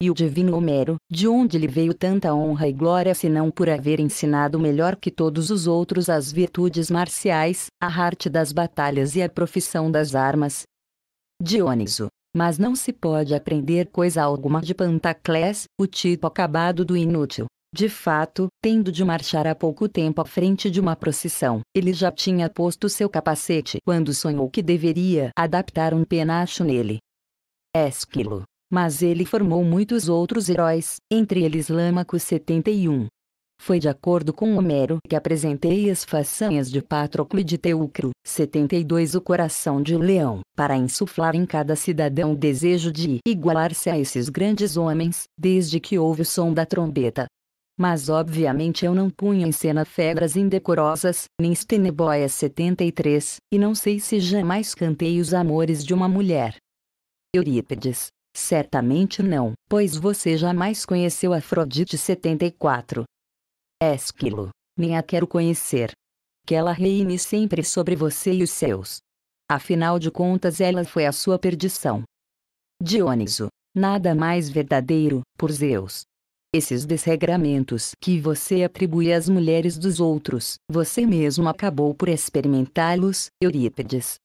E o divino Homero, de onde lhe veio tanta honra e glória se não por haver ensinado melhor que todos os outros as virtudes marciais, a arte das batalhas e a profissão das armas? Dioniso, mas não se pode aprender coisa alguma de Pantaclés, o tipo acabado do inútil, de fato, tendo de marchar há pouco tempo à frente de uma procissão, ele já tinha posto seu capacete quando sonhou que deveria adaptar um penacho nele. É esquilo. Mas ele formou muitos outros heróis, entre eles Lâmaco 71. Foi de acordo com Homero que apresentei as façanhas de Patroclo e de Teucro, 72 o coração de leão, para insuflar em cada cidadão o desejo de igualar-se a esses grandes homens, desde que houve o som da trombeta, mas obviamente eu não punho em cena febras indecorosas, nem Steneboia 73, e não sei se jamais cantei os amores de uma mulher. Eurípides. Certamente não, pois você jamais conheceu Afrodite 74. Esquilo. Nem a quero conhecer. Que ela reine sempre sobre você e os seus. Afinal de contas ela foi a sua perdição. Dioniso. Nada mais verdadeiro, por Zeus, esses desregramentos que você atribui às mulheres dos outros, você mesmo acabou por experimentá-los, Eurípides.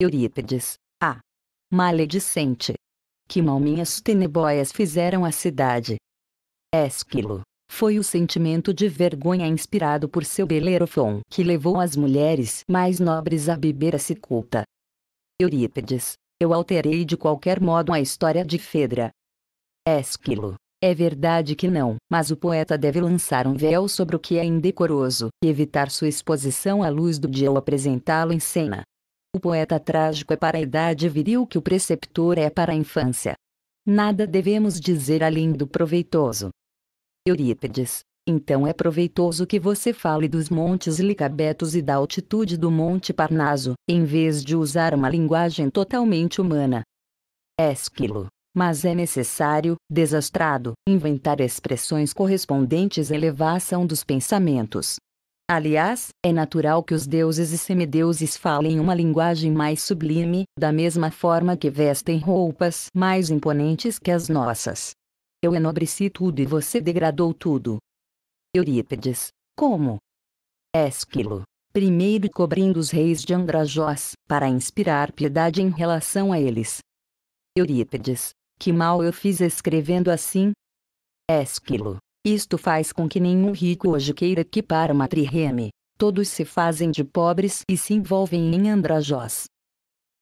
Eurípides. Ah, maledicente. Que mal minhas tenebóias fizeram à cidade. Esquilo. Foi o sentimento de vergonha inspirado por seu Belerofon que levou as mulheres mais nobres a beber a cicuta. Eurípides. Eu alterei de qualquer modo a história de Fedra. Esquilo. É verdade que não, mas o poeta deve lançar um véu sobre o que é indecoroso e evitar sua exposição à luz do dia ou apresentá-lo em cena. O poeta trágico é para a idade viril que o preceptor é para a infância. Nada devemos dizer além do proveitoso. Eurípides. Então é proveitoso que você fale dos montes Licabetos e da altitude do Monte Parnaso, em vez de usar uma linguagem totalmente humana. Esquilo mas é necessário, desastrado, inventar expressões correspondentes à elevação dos pensamentos. Aliás, é natural que os deuses e semideuses falem uma linguagem mais sublime, da mesma forma que vestem roupas mais imponentes que as nossas. Eu enobreci tudo e você degradou tudo. Eurípides. Como? Esquilo. Primeiro cobrindo os reis de Andrajós, para inspirar piedade em relação a eles. Eurípides. Que mal eu fiz escrevendo assim? Esquilo. Isto faz com que nenhum rico hoje queira equipar uma trireme. Todos se fazem de pobres e se envolvem em andrajós.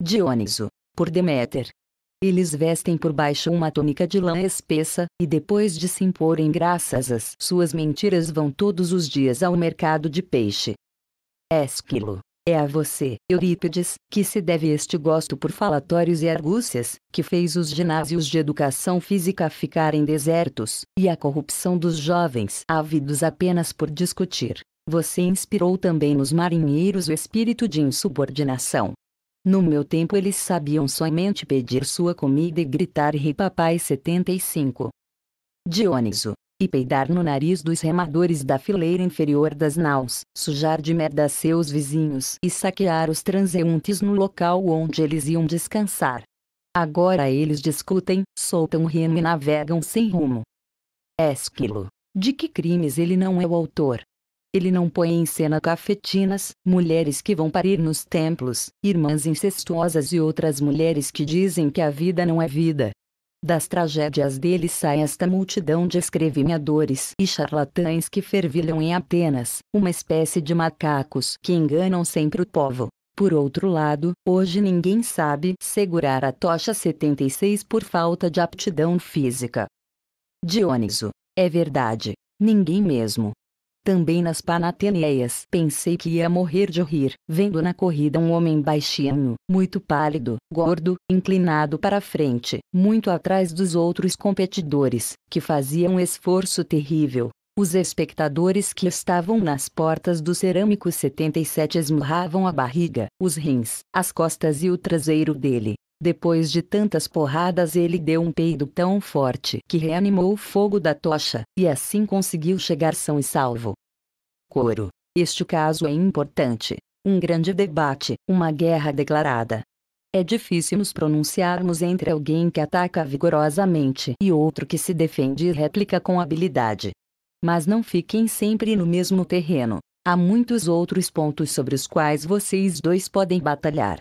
Dioniso. Por Deméter. Eles vestem por baixo uma túnica de lã espessa, e depois de se imporem graças às suas mentiras vão todos os dias ao mercado de peixe. Esquilo. É a você, Eurípides, que se deve este gosto por falatórios e argúcias, que fez os ginásios de educação física ficarem desertos, e a corrupção dos jovens ávidos apenas por discutir. Você inspirou também nos marinheiros o espírito de insubordinação. No meu tempo eles sabiam somente pedir sua comida e gritar Rei Papai 75. Dioniso, e peidar no nariz dos remadores da fileira inferior das naus, sujar de merda seus vizinhos e saquear os transeuntes no local onde eles iam descansar. Agora eles discutem, soltam remo e navegam sem rumo. Esquilo. De que crimes ele não é o autor? Ele não põe em cena cafetinas, mulheres que vão parir nos templos, irmãs incestuosas e outras mulheres que dizem que a vida não é vida, das tragédias dele sai esta multidão de escrevinhadores e charlatães que fervilham em Atenas, uma espécie de macacos que enganam sempre o povo. Por outro lado, hoje ninguém sabe segurar a tocha 76 por falta de aptidão física. Dioniso. É verdade. Ninguém mesmo também nas panateneias. Pensei que ia morrer de rir, vendo na corrida um homem baixinho, muito pálido, gordo, inclinado para frente, muito atrás dos outros competidores, que fazia um esforço terrível. Os espectadores que estavam nas portas do Cerâmico 77 esmurravam a barriga, os rins, as costas e o traseiro dele, depois de tantas porradas ele deu um peido tão forte que reanimou o fogo da tocha, e assim conseguiu chegar são e salvo. Coro. Este caso é importante. Um grande debate, uma guerra declarada. É difícil nos pronunciarmos entre alguém que ataca vigorosamente e outro que se defende e réplica com habilidade. Mas não fiquem sempre no mesmo terreno. Há muitos outros pontos sobre os quais vocês dois podem batalhar.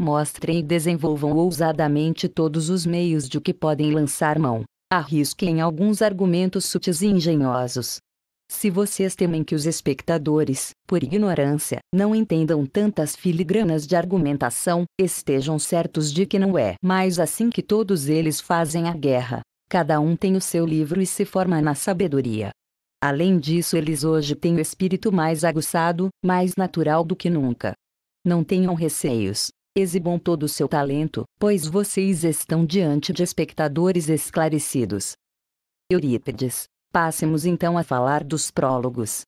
Mostrem e desenvolvam ousadamente todos os meios de que podem lançar mão. Arrisquem alguns argumentos sutis e engenhosos. Se vocês temem que os espectadores, por ignorância, não entendam tantas filigranas de argumentação, estejam certos de que não é mais assim que todos eles fazem a guerra. Cada um tem o seu livro e se forma na sabedoria. Além disso, eles hoje têm o espírito mais aguçado, mais natural do que nunca. Não tenham receios, Exibam todo o seu talento, pois vocês estão diante de espectadores esclarecidos. Eurípides. Passemos então a falar dos prólogos.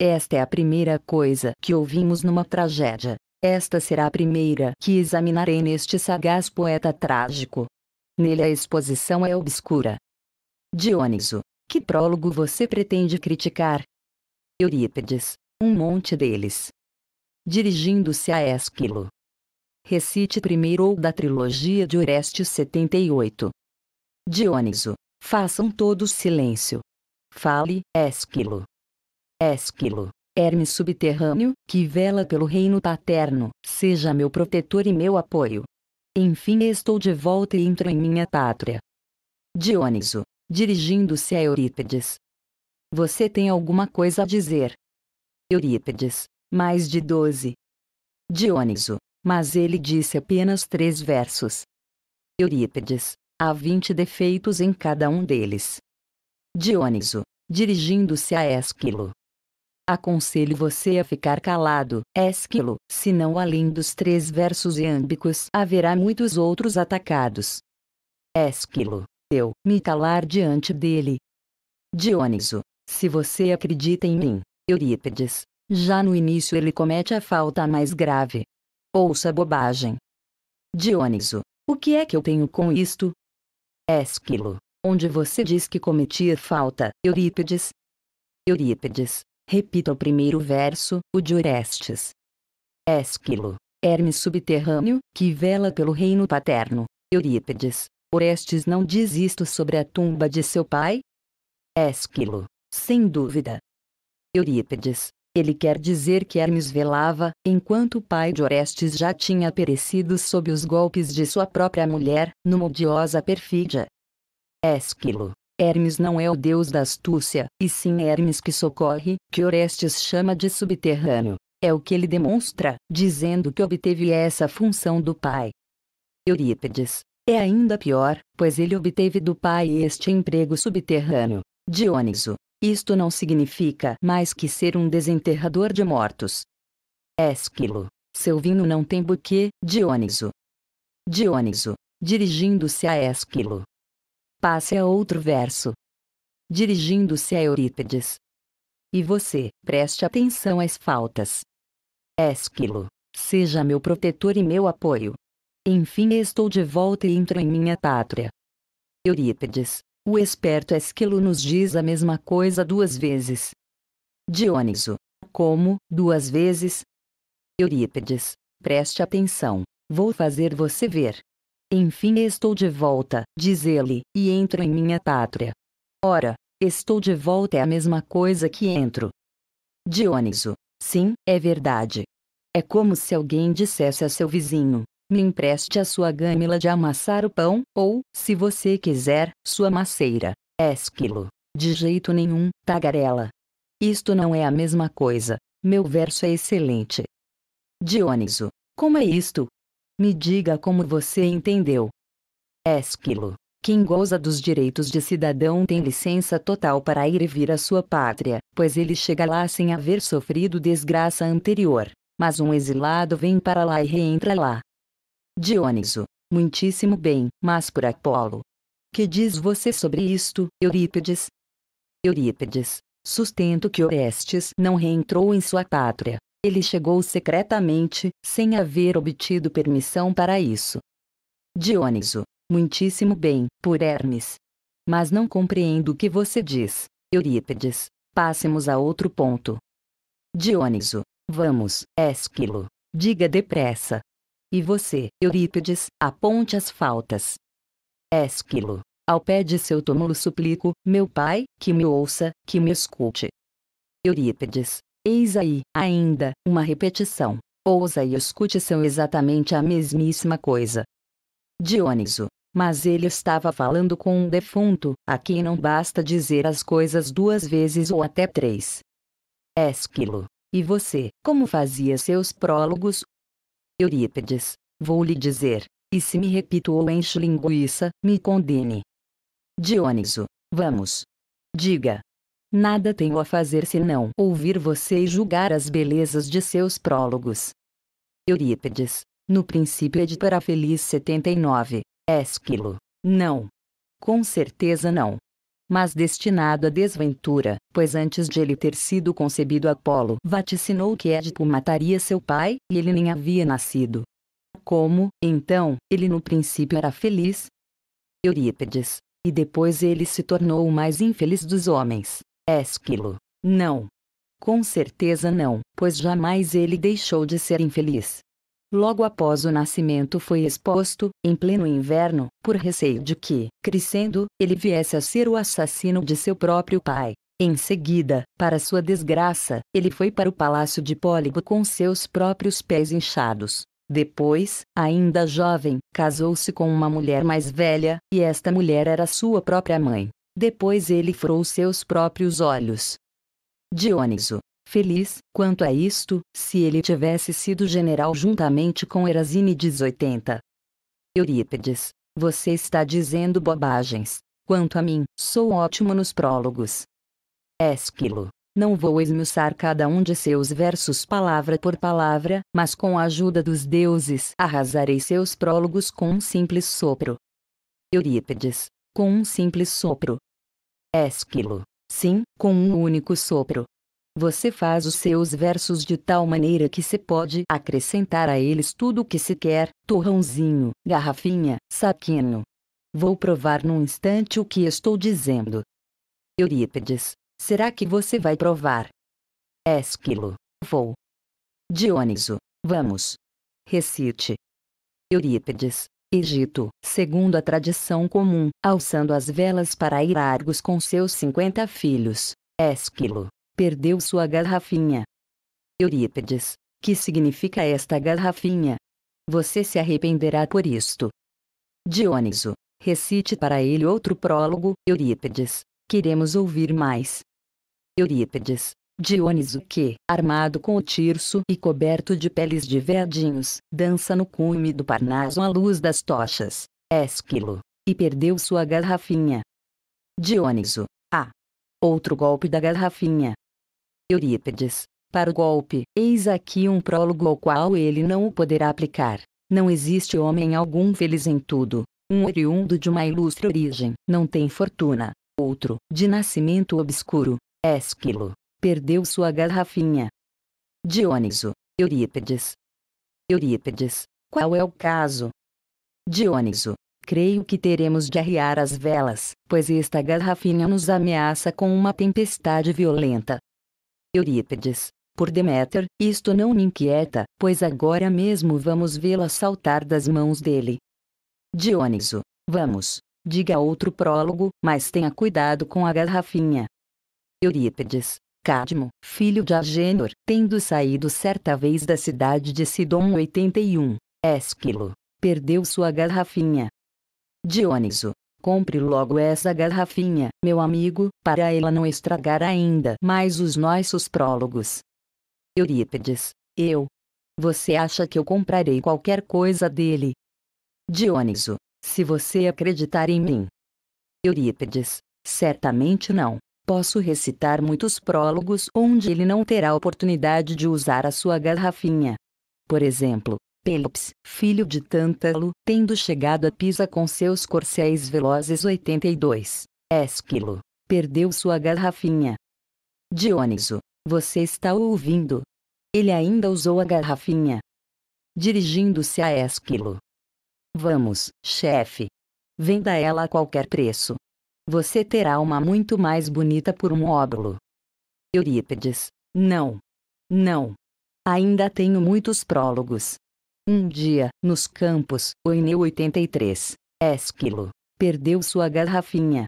Esta é a primeira coisa que ouvimos numa tragédia. Esta será a primeira que examinarei neste sagaz poeta trágico. Nele a exposição é obscura. Dioniso. Que prólogo você pretende criticar? Eurípides. Um monte deles. Dirigindo-se a Esquilo, Recite primeiro ou da trilogia de Orestes 78. Dioniso, façam todos silêncio. Fale, Esquilo. Esquilo, Hermes subterrâneo, que vela pelo reino paterno, seja meu protetor e meu apoio. Enfim estou de volta e entro em minha pátria. Dioniso, dirigindo-se a Eurípides. Você tem alguma coisa a dizer? Eurípides, mais de doze. Dioniso, mas ele disse apenas três versos. Eurípides, há vinte defeitos em cada um deles. Dioniso, dirigindo-se a Esquilo. Aconselho você a ficar calado, Esquilo, senão além dos três versos iâmbicos haverá muitos outros atacados. Esquilo, eu, me calar diante dele. Dioniso, se você acredita em mim, Eurípides, já no início ele comete a falta mais grave, Ouça bobagem. Dioniso, o que é que eu tenho com isto? Esquilo, onde você diz que cometia falta, Eurípides? Eurípides, repita o primeiro verso, o de Orestes. Esquilo, Hermes subterrâneo, que vela pelo reino paterno, Eurípides. Orestes não diz isto sobre a tumba de seu pai? Esquilo, sem dúvida. Eurípides, ele quer dizer que Hermes velava, enquanto o pai de Orestes já tinha perecido sob os golpes de sua própria mulher, numa odiosa perfídia. Esquilo. Hermes não é o deus da astúcia, e sim Hermes que socorre, que Orestes chama de subterrâneo. É o que ele demonstra, dizendo que obteve essa função do pai. Eurípides. É ainda pior, pois ele obteve do pai este emprego subterrâneo. Dioniso. Isto não significa mais que ser um desenterrador de mortos. Esquilo, seu vinho não tem buquê, Dioniso. Dioniso, dirigindo-se a Esquilo. Passe a outro verso. Dirigindo-se a Eurípides. E você, preste atenção às faltas. Esquilo, seja meu protetor e meu apoio. Enfim estou de volta e entro em minha pátria. Eurípides, o esperto Esquilo nos diz a mesma coisa duas vezes. Dioniso, como, duas vezes? Eurípides, preste atenção, vou fazer você ver. Enfim estou de volta, diz ele, e entro em minha pátria. Ora, estou de volta é a mesma coisa que entro. Dioniso, sim, é verdade. É como se alguém dissesse a seu vizinho, me empreste a sua gâmila de amassar o pão, ou, se você quiser, sua maceira. Esquilo. De jeito nenhum, tagarela. Isto não é a mesma coisa. Meu verso é excelente. Dioniso. Como é isto? Me diga como você entendeu. Esquilo. Quem goza dos direitos de cidadão tem licença total para ir e vir à sua pátria, pois ele chega lá sem haver sofrido desgraça anterior. Mas um exilado vem para lá e reentra lá, Dioniso, muitíssimo bem, mas por Apolo. Que diz você sobre isto, Eurípides? Eurípides, sustento que Orestes não reentrou em sua pátria. Ele chegou secretamente, sem haver obtido permissão para isso. Dioniso, muitíssimo bem, por Hermes. Mas não compreendo o que você diz, Eurípides. Passemos a outro ponto. Dioniso, vamos, Esquilo, diga depressa, e você, Eurípides, aponte as faltas. Esquilo. Ao pé de seu túmulo suplico, meu pai, que me ouça, que me escute. Eurípides. Eis aí, ainda, uma repetição. Ousa e escute são exatamente a mesmíssima coisa. Dioniso. Mas ele estava falando com um defunto, a quem não basta dizer as coisas duas vezes ou até três. Esquilo. E você, como fazia seus prólogos, Eurípides, vou lhe dizer, e se me repito ou encho linguiça, me condene. Dioniso, vamos. Diga. Nada tenho a fazer senão ouvir você e julgar as belezas de seus prólogos. Eurípides, no princípio de Para Feliz 79, Esquilo, não. Com certeza não mas destinado à desventura, pois antes de ele ter sido concebido Apolo vaticinou que Édipo mataria seu pai, e ele nem havia nascido. Como, então, ele no princípio era feliz? Eurípides. E depois ele se tornou o mais infeliz dos homens. Esquilo. Não. Com certeza não, pois jamais ele deixou de ser infeliz logo após o nascimento foi exposto, em pleno inverno, por receio de que, crescendo, ele viesse a ser o assassino de seu próprio pai. Em seguida, para sua desgraça, ele foi para o palácio de Pólibo com seus próprios pés inchados. Depois, ainda jovem, casou-se com uma mulher mais velha, e esta mulher era sua própria mãe. Depois ele furou seus próprios olhos. Dioniso feliz, quanto a isto, se ele tivesse sido general juntamente com Erasínides 80. Eurípides, você está dizendo bobagens. Quanto a mim, sou ótimo nos prólogos. Esquilo. Não vou esmiuçar cada um de seus versos palavra por palavra, mas com a ajuda dos deuses arrasarei seus prólogos com um simples sopro. Eurípides. Com um simples sopro. Esquilo. Sim, com um único sopro. Você faz os seus versos de tal maneira que se pode acrescentar a eles tudo o que se quer, torrãozinho, garrafinha, saquinho. Vou provar num instante o que estou dizendo. Eurípides, será que você vai provar? Esquilo, vou. Dioniso, vamos. Recite. Eurípides, Egito, segundo a tradição comum, alçando as velas para ir a Argos com seus cinquenta filhos. Esquilo, perdeu sua garrafinha. Eurípides, que significa esta garrafinha? Você se arrependerá por isto. Dioniso, recite para ele outro prólogo, Eurípides. Queremos ouvir mais. Eurípides, Dioniso que, armado com o tirso e coberto de peles de veadinhos, dança no cume do Parnaso à luz das tochas. Esquilo. E perdeu sua garrafinha. Dioniso. Ah! Outro golpe da garrafinha. Eurípides. Para o golpe, eis aqui um prólogo ao qual ele não o poderá aplicar. Não existe homem algum feliz em tudo. Um oriundo de uma ilustre origem, não tem fortuna. Outro, de nascimento obscuro, Esquilo, perdeu sua garrafinha. Dioniso, Eurípides. Eurípides, qual é o caso? Dioniso, creio que teremos de arriar as velas, pois esta garrafinha nos ameaça com uma tempestade violenta. Eurípides. Por Deméter, isto não me inquieta, pois agora mesmo vamos vê-la saltar das mãos dele. Dioniso. Vamos. Diga outro prólogo, mas tenha cuidado com a garrafinha. Eurípides. Cadmo, filho de Agênor, tendo saído certa vez da cidade de Sidom 81, Esquilo, perdeu sua garrafinha. Dioniso. Compre logo essa garrafinha, meu amigo, para ela não estragar ainda mais os nossos prólogos. Eurípides, eu. Você acha que eu comprarei qualquer coisa dele? Dioniso, se você acreditar em mim. Eurípides, certamente não. Posso recitar muitos prólogos onde ele não terá oportunidade de usar a sua garrafinha. Por exemplo, Pelops, filho de Tântalo, tendo chegado a Pisa com seus corcéis velozes 82. Esquilo, perdeu sua garrafinha. Dioniso, você está ouvindo? Ele ainda usou a garrafinha. Dirigindo-se a Esquilo. Vamos, chefe. Venda ela a qualquer preço. Você terá uma muito mais bonita por um óbolo. Eurípides, não. Não. Ainda tenho muitos prólogos. Um dia, nos campos, o 83, Esquilo, perdeu sua garrafinha.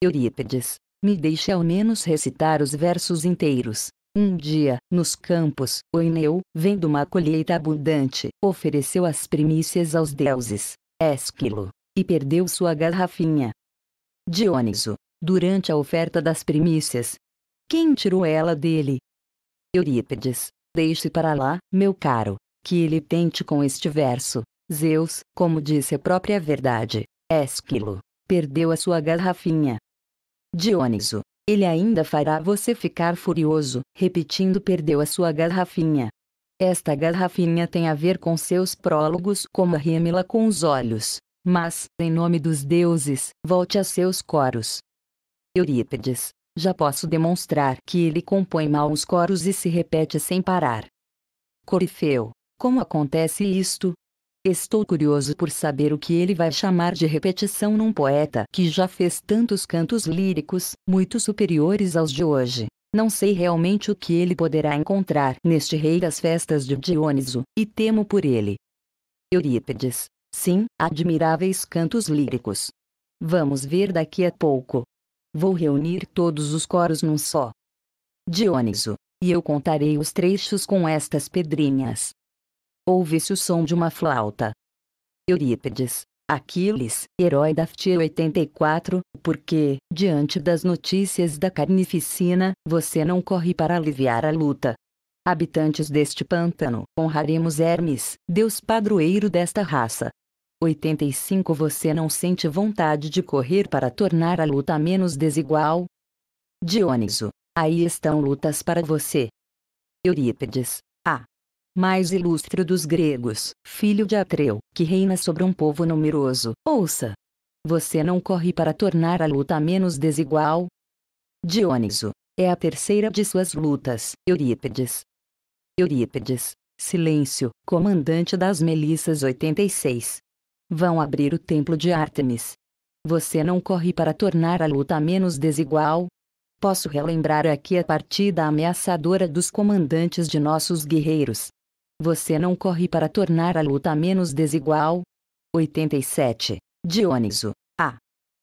Eurípides, me deixe ao menos recitar os versos inteiros. Um dia, nos campos, o vendo uma colheita abundante, ofereceu as primícias aos deuses, Esquilo, e perdeu sua garrafinha. Dioniso, durante a oferta das primícias, quem tirou ela dele? Eurípides, deixe para lá, meu caro, que ele tente com este verso. Zeus, como disse a própria verdade, Esquilo, perdeu a sua garrafinha. Dioniso, ele ainda fará você ficar furioso, repetindo perdeu a sua garrafinha. Esta garrafinha tem a ver com seus prólogos como a rêmila com os olhos. Mas, em nome dos deuses, volte a seus coros. Eurípides, já posso demonstrar que ele compõe mal os coros e se repete sem parar. Corifeu, como acontece isto? Estou curioso por saber o que ele vai chamar de repetição num poeta que já fez tantos cantos líricos, muito superiores aos de hoje. Não sei realmente o que ele poderá encontrar neste rei das festas de Dioniso, e temo por ele. Eurípides. Sim, admiráveis cantos líricos. Vamos ver daqui a pouco. Vou reunir todos os coros num só. Dioniso. E eu contarei os trechos com estas pedrinhas ouve-se o som de uma flauta. Eurípides, Aquiles, herói da FTE 84, porque, diante das notícias da carnificina, você não corre para aliviar a luta. Habitantes deste pântano, honraremos Hermes, deus padroeiro desta raça. 85 Você não sente vontade de correr para tornar a luta menos desigual? Dioniso, aí estão lutas para você. Eurípides, mais ilustre dos gregos, filho de Atreu, que reina sobre um povo numeroso, ouça. Você não corre para tornar a luta menos desigual? Dioniso. É a terceira de suas lutas, Eurípides. Eurípides. Silêncio, comandante das Melissas 86. Vão abrir o templo de Ártemis. Você não corre para tornar a luta menos desigual? Posso relembrar aqui a partida ameaçadora dos comandantes de nossos guerreiros, você não corre para tornar a luta menos desigual? 87. Dioniso. Ah,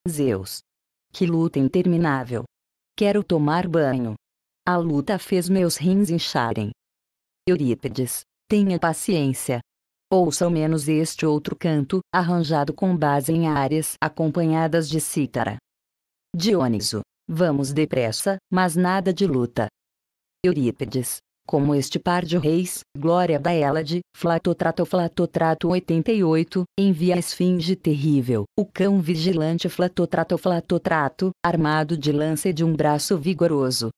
Zeus. Que luta interminável. Quero tomar banho. A luta fez meus rins incharem. Eurípides. Tenha paciência. Ouça ao menos este outro canto, arranjado com base em áreas acompanhadas de cítara. Dioniso. Vamos depressa, mas nada de luta. Eurípides como este par de reis, glória da Elade, Flatotrato Flatotrato 88, envia a esfinge terrível, o cão vigilante Flatotrato Flatotrato, armado de lança e de um braço vigoroso.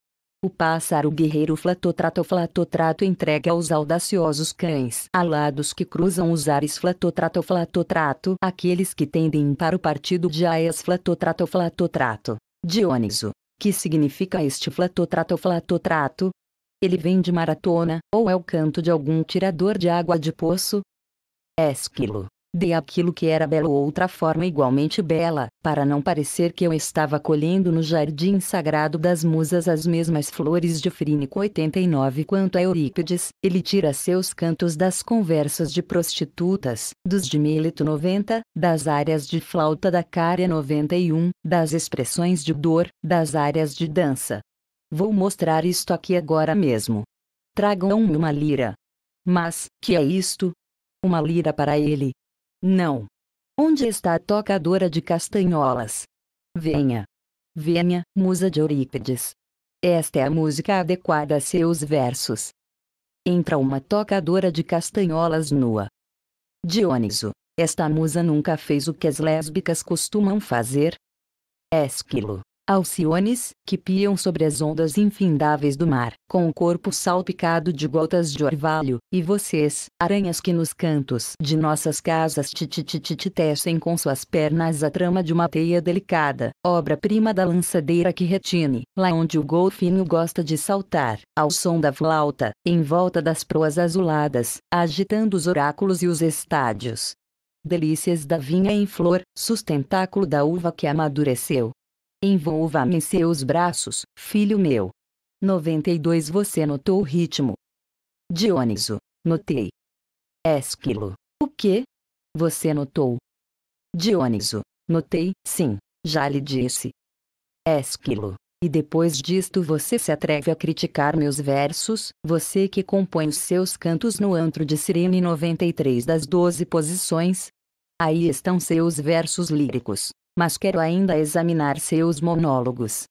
O pássaro guerreiro Flatotrato Flatotrato entrega aos audaciosos cães alados que cruzam os ares Flatotrato Flatotrato aqueles que tendem para o partido de Aias Flatotrato Flatotrato. Dioniso que significa este flatotrato flatotrato, ele vem de maratona, ou é o canto de algum tirador de água de poço? É esquilo. Dei aquilo que era belo outra forma igualmente bela, para não parecer que eu estava colhendo no jardim sagrado das musas as mesmas flores de Frínico 89 quanto a Eurípides, ele tira seus cantos das conversas de prostitutas, dos de Mileto 90, das áreas de flauta da Cária 91, das expressões de dor, das áreas de dança, Vou mostrar isto aqui agora mesmo. Tragam-me uma lira. Mas, que é isto? Uma lira para ele? Não. Onde está a tocadora de castanholas? Venha. Venha, musa de Eurípides. Esta é a música adequada a seus versos. Entra uma tocadora de castanholas nua. Dioniso, esta musa nunca fez o que as lésbicas costumam fazer? Esquilo. Alciones, que piam sobre as ondas infindáveis do mar, com o corpo salpicado de gotas de orvalho, e vocês, aranhas que nos cantos de nossas casas tititititi tecem com suas pernas a trama de uma teia delicada, obra-prima da lançadeira que retine, lá onde o golfinho gosta de saltar, ao som da flauta, em volta das proas azuladas, agitando os oráculos e os estádios. Delícias da vinha em flor, sustentáculo da uva que amadureceu, Envolva-me em seus braços, filho meu. 92 Você notou o ritmo. Dioniso, notei. Esquilo, o que? Você notou? Dioniso, notei, sim, já lhe disse. Esquilo, e depois disto você se atreve a criticar meus versos, você que compõe os seus cantos no antro de Sirene 93 das 12 posições? Aí estão seus versos líricos mas quero ainda examinar seus monólogos.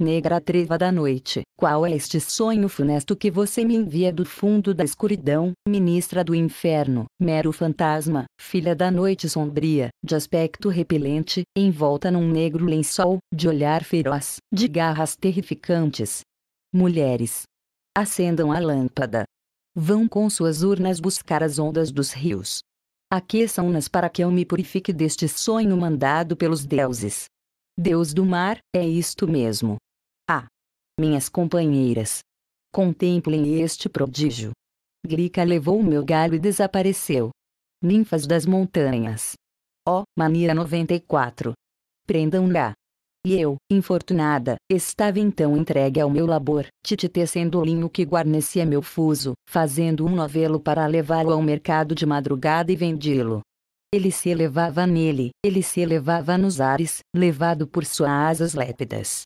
Negra treva da noite, qual é este sonho funesto que você me envia do fundo da escuridão, ministra do inferno, mero fantasma, filha da noite sombria, de aspecto repelente, envolta num negro lençol, de olhar feroz, de garras terrificantes? Mulheres! Acendam a lâmpada! Vão com suas urnas buscar as ondas dos rios, aqueçam nas para que eu me purifique deste sonho mandado pelos deuses. Deus do mar, é isto mesmo. Ah! Minhas companheiras! Contemplem este prodígio. Grica levou o meu galho e desapareceu. Ninfas das montanhas. Ó, oh, mania 94. Prendam-na. E eu, infortunada, estava então entregue ao meu labor, titite o linho que guarnecia meu fuso, fazendo um novelo para levá-lo ao mercado de madrugada e vendê-lo. Ele se elevava nele, ele se elevava nos ares, levado por suas asas lépidas.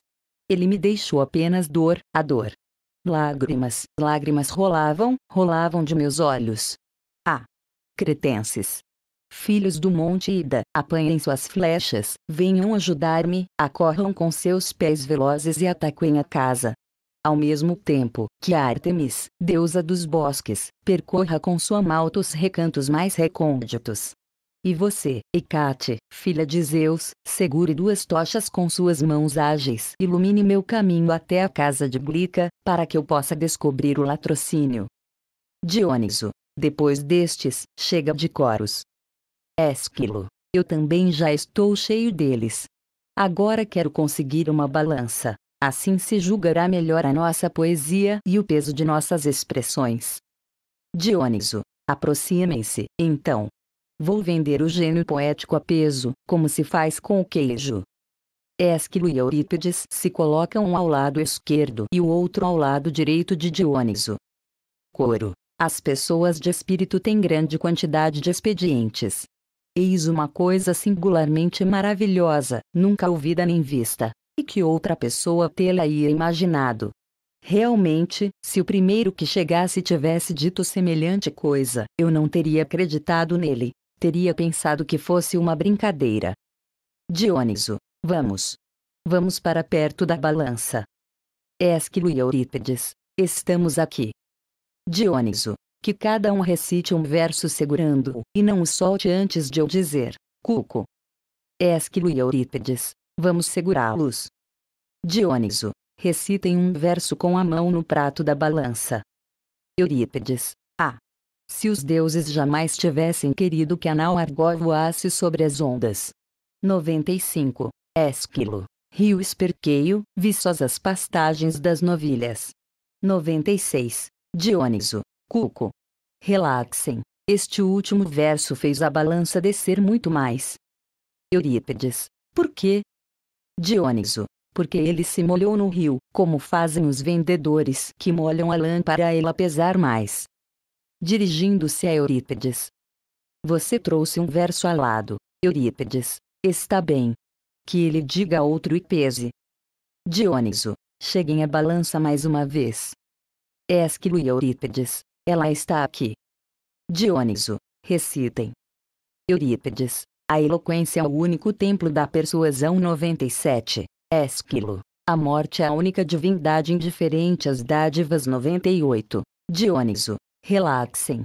Ele me deixou apenas dor, a dor. Lágrimas, lágrimas rolavam, rolavam de meus olhos. Ah! Cretenses, Filhos do monte Ida, apanhem suas flechas, venham ajudar-me, acorram com seus pés velozes e ataquem a casa. Ao mesmo tempo que Artemis, deusa dos bosques, percorra com sua malta os recantos mais recônditos. E você, Hecate, filha de Zeus, segure duas tochas com suas mãos ágeis, ilumine meu caminho até a casa de Blica, para que eu possa descobrir o latrocínio. Dioniso, depois destes, chega de coros, Esquilo, eu também já estou cheio deles. Agora quero conseguir uma balança. Assim se julgará melhor a nossa poesia e o peso de nossas expressões. Dioniso, aproximem-se, então. Vou vender o gênio poético a peso, como se faz com o queijo. Esquilo e Eurípides se colocam um ao lado esquerdo e o outro ao lado direito de Dioniso. Coro. As pessoas de espírito têm grande quantidade de expedientes, Eis uma coisa singularmente maravilhosa, nunca ouvida nem vista, e que outra pessoa tê-la-ia imaginado. Realmente, se o primeiro que chegasse tivesse dito semelhante coisa, eu não teria acreditado nele, teria pensado que fosse uma brincadeira. Dioniso, vamos. Vamos para perto da balança. Esquilo e Eurípides, estamos aqui. Dioniso, que cada um recite um verso segurando-o, e não o solte antes de eu dizer. Cuco. Esquilo e Eurípides, vamos segurá-los. Dioniso, recitem um verso com a mão no prato da balança. Eurípides, ah! Se os deuses jamais tivessem querido que a nau voasse sobre as ondas. 95. Esquilo, rio esperqueio, viçosas pastagens das novilhas. 96. Dioniso, Cuco. Relaxem. Este último verso fez a balança descer muito mais. Eurípides. Por quê? Dioniso. Porque ele se molhou no rio, como fazem os vendedores que molham a lã para ela pesar mais. Dirigindo-se a Eurípides. Você trouxe um verso alado, Eurípides. Está bem. Que ele diga outro e pese. Dioniso. Cheguem a balança mais uma vez. Esquilo e Eurípides. Ela está aqui. Dioniso, recitem. Eurípides, a eloquência é o único templo da persuasão 97. Esquilo, a morte é a única divindade indiferente às dádivas 98. Dioniso, relaxem.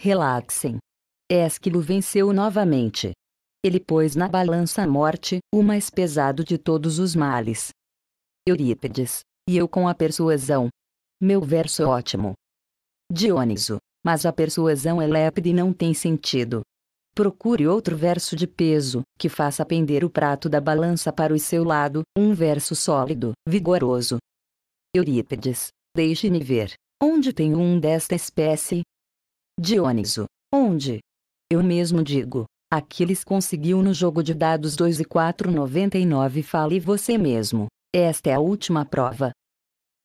Relaxem. Esquilo venceu novamente. Ele pôs na balança a morte, o mais pesado de todos os males. Eurípides, e eu com a persuasão. Meu verso é ótimo. Dioniso, mas a persuasão é lépida e não tem sentido. Procure outro verso de peso, que faça pender o prato da balança para o seu lado, um verso sólido, vigoroso. Eurípides, deixe-me ver. Onde tem um desta espécie? Dioniso, onde? Eu mesmo digo. Aquiles conseguiu no jogo de dados 2 e 99. fale você mesmo. Esta é a última prova.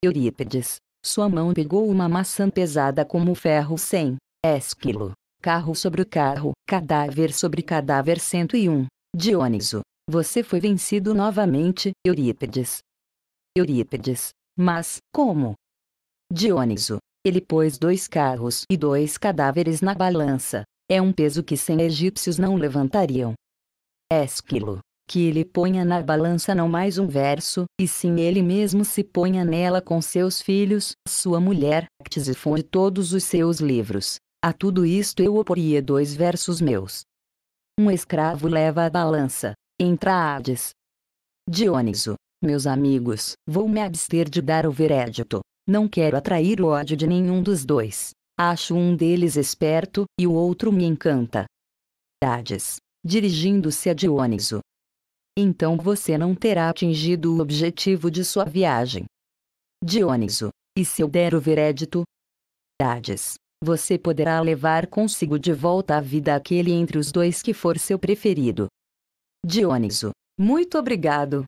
Eurípides, sua mão pegou uma maçã pesada como ferro 100 esquilo. Carro sobre o carro, cadáver sobre cadáver 101. Dioniso, você foi vencido novamente, Eurípides. Eurípides, mas, como? Dioniso, ele pôs dois carros e dois cadáveres na balança. É um peso que cem egípcios não levantariam. Esquilo, que ele ponha na balança não mais um verso, e sim ele mesmo se ponha nela com seus filhos, sua mulher, Ctesifon e todos os seus livros. A tudo isto eu oporia dois versos meus. Um escravo leva a balança. Entra Hades. Dioniso, meus amigos, vou me abster de dar o verédito. Não quero atrair o ódio de nenhum dos dois. Acho um deles esperto, e o outro me encanta. Hades, dirigindo-se a Dioniso, então você não terá atingido o objetivo de sua viagem. Dioniso, e se eu der o veredito? Hades, você poderá levar consigo de volta à vida aquele entre os dois que for seu preferido. Dioniso, muito obrigado.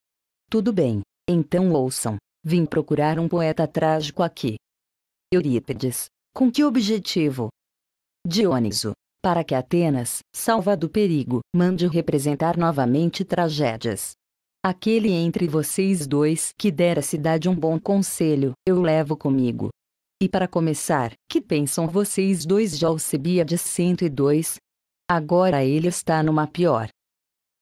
Tudo bem, então ouçam, vim procurar um poeta trágico aqui. Eurípides, com que objetivo? Dioniso, para que Atenas, salva do perigo, mande representar novamente tragédias. Aquele entre vocês dois que der a cidade um bom conselho, eu levo comigo. E para começar, que pensam vocês dois de Alcebiades 102? Agora ele está numa pior.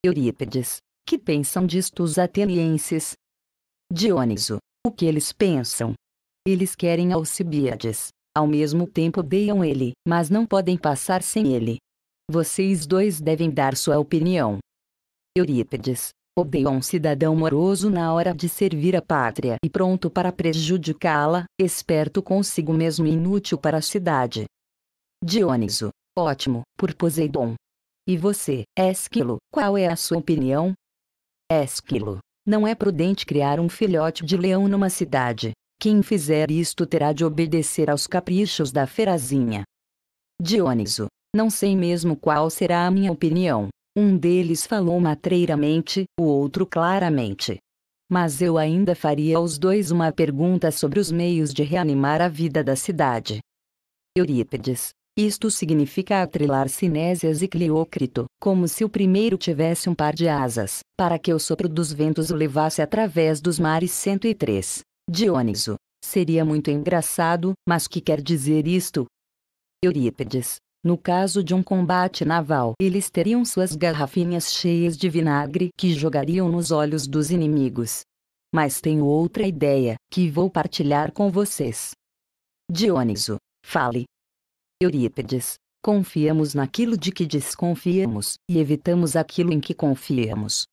Eurípides. Que pensam disto os atenienses? Dioniso. O que eles pensam? Eles querem Alcibiades. Ao mesmo tempo odeiam ele, mas não podem passar sem ele. Vocês dois devem dar sua opinião. Eurípides. odeiam um cidadão moroso na hora de servir a pátria e pronto para prejudicá-la, esperto consigo mesmo e inútil para a cidade. Dioniso. Ótimo, por Poseidon. E você, Esquilo, qual é a sua opinião? Esquilo. Não é prudente criar um filhote de leão numa cidade, quem fizer isto terá de obedecer aos caprichos da ferazinha. Dioniso, não sei mesmo qual será a minha opinião. Um deles falou matreiramente, o outro claramente. Mas eu ainda faria aos dois uma pergunta sobre os meios de reanimar a vida da cidade. Eurípides. Isto significa atrelar Cinésias e Cleócrito, como se o primeiro tivesse um par de asas, para que o sopro dos ventos o levasse através dos mares 103. Dioniso, seria muito engraçado, mas que quer dizer isto? Eurípides, no caso de um combate naval, eles teriam suas garrafinhas cheias de vinagre que jogariam nos olhos dos inimigos. Mas tenho outra ideia, que vou partilhar com vocês. Dioniso, fale. Eurípides, confiamos naquilo de que desconfiamos, e evitamos aquilo em que confiamos.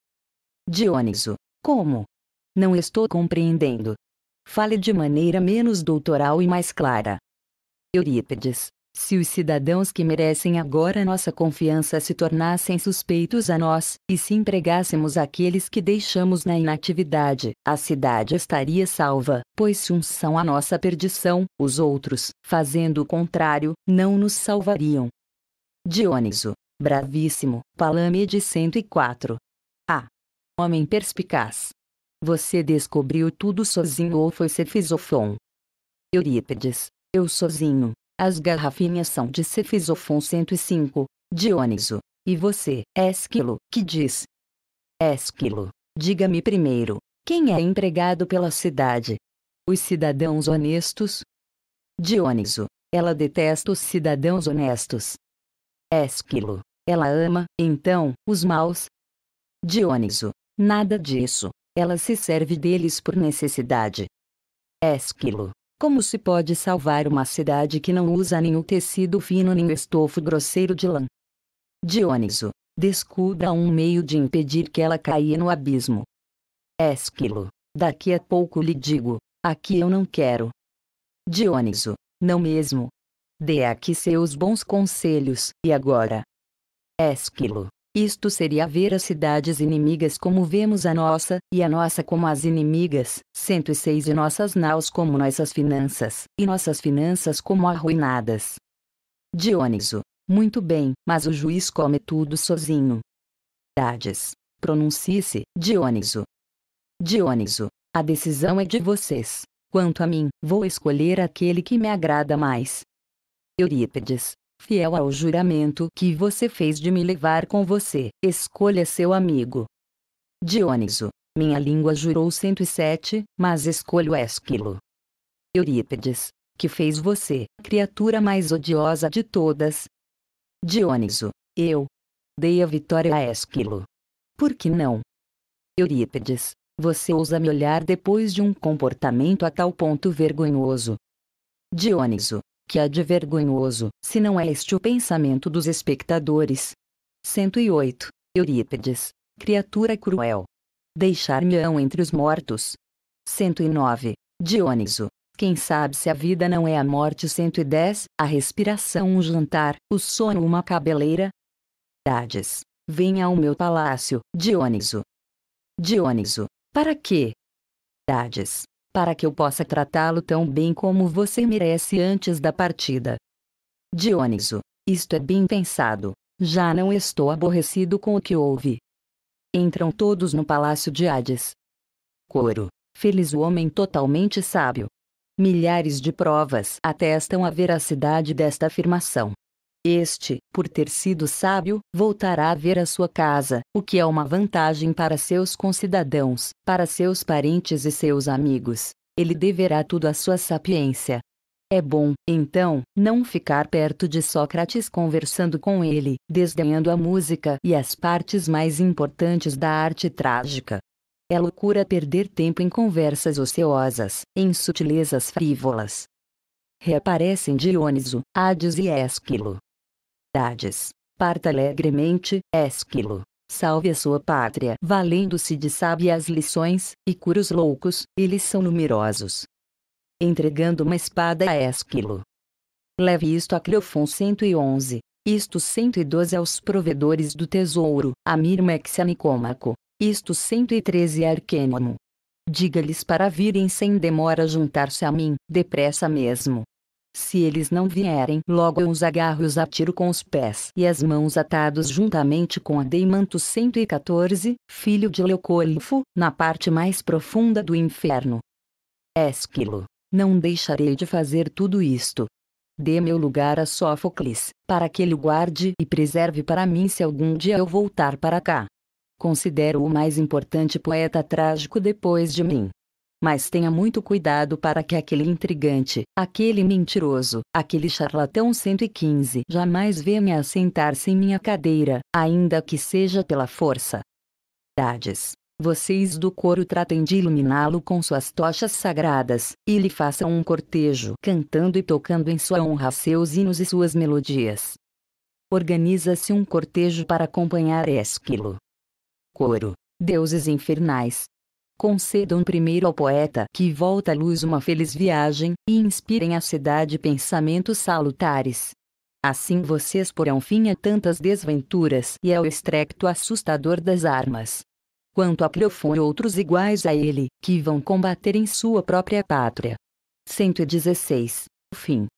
Dioniso, como? Não estou compreendendo. Fale de maneira menos doutoral e mais clara. Eurípides. Se os cidadãos que merecem agora nossa confiança se tornassem suspeitos a nós, e se empregássemos aqueles que deixamos na inatividade, a cidade estaria salva, pois se uns são a nossa perdição, os outros, fazendo o contrário, não nos salvariam. Dioniso. Bravíssimo, Palame de 104. A. Homem perspicaz. Você descobriu tudo sozinho ou foi cefisofon? Eurípides, eu sozinho. As garrafinhas são de cefisofon 105, Dioniso. E você, Esquilo, que diz? Esquilo, diga-me primeiro, quem é empregado pela cidade? Os cidadãos honestos? Dioniso, ela detesta os cidadãos honestos. Esquilo, ela ama, então, os maus? Dioniso, nada disso, ela se serve deles por necessidade. Esquilo. Como se pode salvar uma cidade que não usa nenhum tecido fino nem o estofo grosseiro de lã? Dioniso. Descubra um meio de impedir que ela caia no abismo. Esquilo. Daqui a pouco lhe digo, aqui eu não quero. Dioniso. Não mesmo. Dê aqui seus bons conselhos, e agora? Esquilo. Isto seria ver as cidades inimigas como vemos a nossa, e a nossa como as inimigas, 106 e nossas naus como nossas finanças, e nossas finanças como arruinadas. Dioniso. Muito bem, mas o juiz come tudo sozinho. Dades. Pronuncie-se, Dioniso. Dioniso. A decisão é de vocês. Quanto a mim, vou escolher aquele que me agrada mais. Eurípides fiel ao juramento que você fez de me levar com você, escolha seu amigo. Dioniso, minha língua jurou 107, mas escolho Esquilo. Eurípides, que fez você, criatura mais odiosa de todas. Dioniso, eu dei a vitória a Esquilo. Por que não? Eurípides, você ousa me olhar depois de um comportamento a tal ponto vergonhoso. Dioniso, que há de vergonhoso, se não é este o pensamento dos espectadores? 108. Eurípides. Criatura cruel. Deixar-me-ão entre os mortos. 109. Dioniso. Quem sabe se a vida não é a morte 110, a respiração um jantar, o sono uma cabeleira? Hades. Venha ao meu palácio, Dioniso. Dioniso. Para quê? Hades para que eu possa tratá-lo tão bem como você merece antes da partida. Dioniso, isto é bem pensado. Já não estou aborrecido com o que houve. Entram todos no palácio de Hades. Coro. Feliz o homem totalmente sábio. Milhares de provas atestam a veracidade desta afirmação. Este, por ter sido sábio, voltará a ver a sua casa, o que é uma vantagem para seus concidadãos, para seus parentes e seus amigos. Ele deverá tudo à sua sapiência. É bom, então, não ficar perto de Sócrates conversando com ele, desdenhando a música e as partes mais importantes da arte trágica. É loucura perder tempo em conversas ociosas, em sutilezas frívolas. Reaparecem Dioniso, Hades e Esquilo. Hades, parta alegremente, Esquilo. Salve a sua pátria, valendo-se de sábias lições, e cura os loucos, eles são numerosos. Entregando uma espada a Esquilo. Leve isto a Cleofon 111, isto 112 aos provedores do tesouro, a Mirmex e a Nicômaco, isto 113 a Arquênomo. Diga-lhes para virem sem demora juntar-se a mim, depressa mesmo. Se eles não vierem, logo eu os agarro e os atiro com os pés e as mãos atados juntamente com a Deimanto 114, filho de Leocólifo, na parte mais profunda do inferno. Esquilo. Não deixarei de fazer tudo isto. Dê meu lugar a Sófocles, para que ele guarde e preserve para mim se algum dia eu voltar para cá. Considero o mais importante poeta trágico depois de mim mas tenha muito cuidado para que aquele intrigante, aquele mentiroso, aquele charlatão 115 jamais venha a sentar-se em minha cadeira, ainda que seja pela força. Dades. Vocês do coro tratem de iluminá-lo com suas tochas sagradas, e lhe façam um cortejo cantando e tocando em sua honra seus hinos e suas melodias. Organiza-se um cortejo para acompanhar Esquilo. Coro. Deuses infernais, concedam primeiro ao poeta que volta à luz uma feliz viagem, e inspirem à cidade pensamentos salutares. Assim vocês porão fim a tantas desventuras e ao estrecto assustador das armas. Quanto a Cleofon e outros iguais a ele, que vão combater em sua própria pátria. 116. Fim.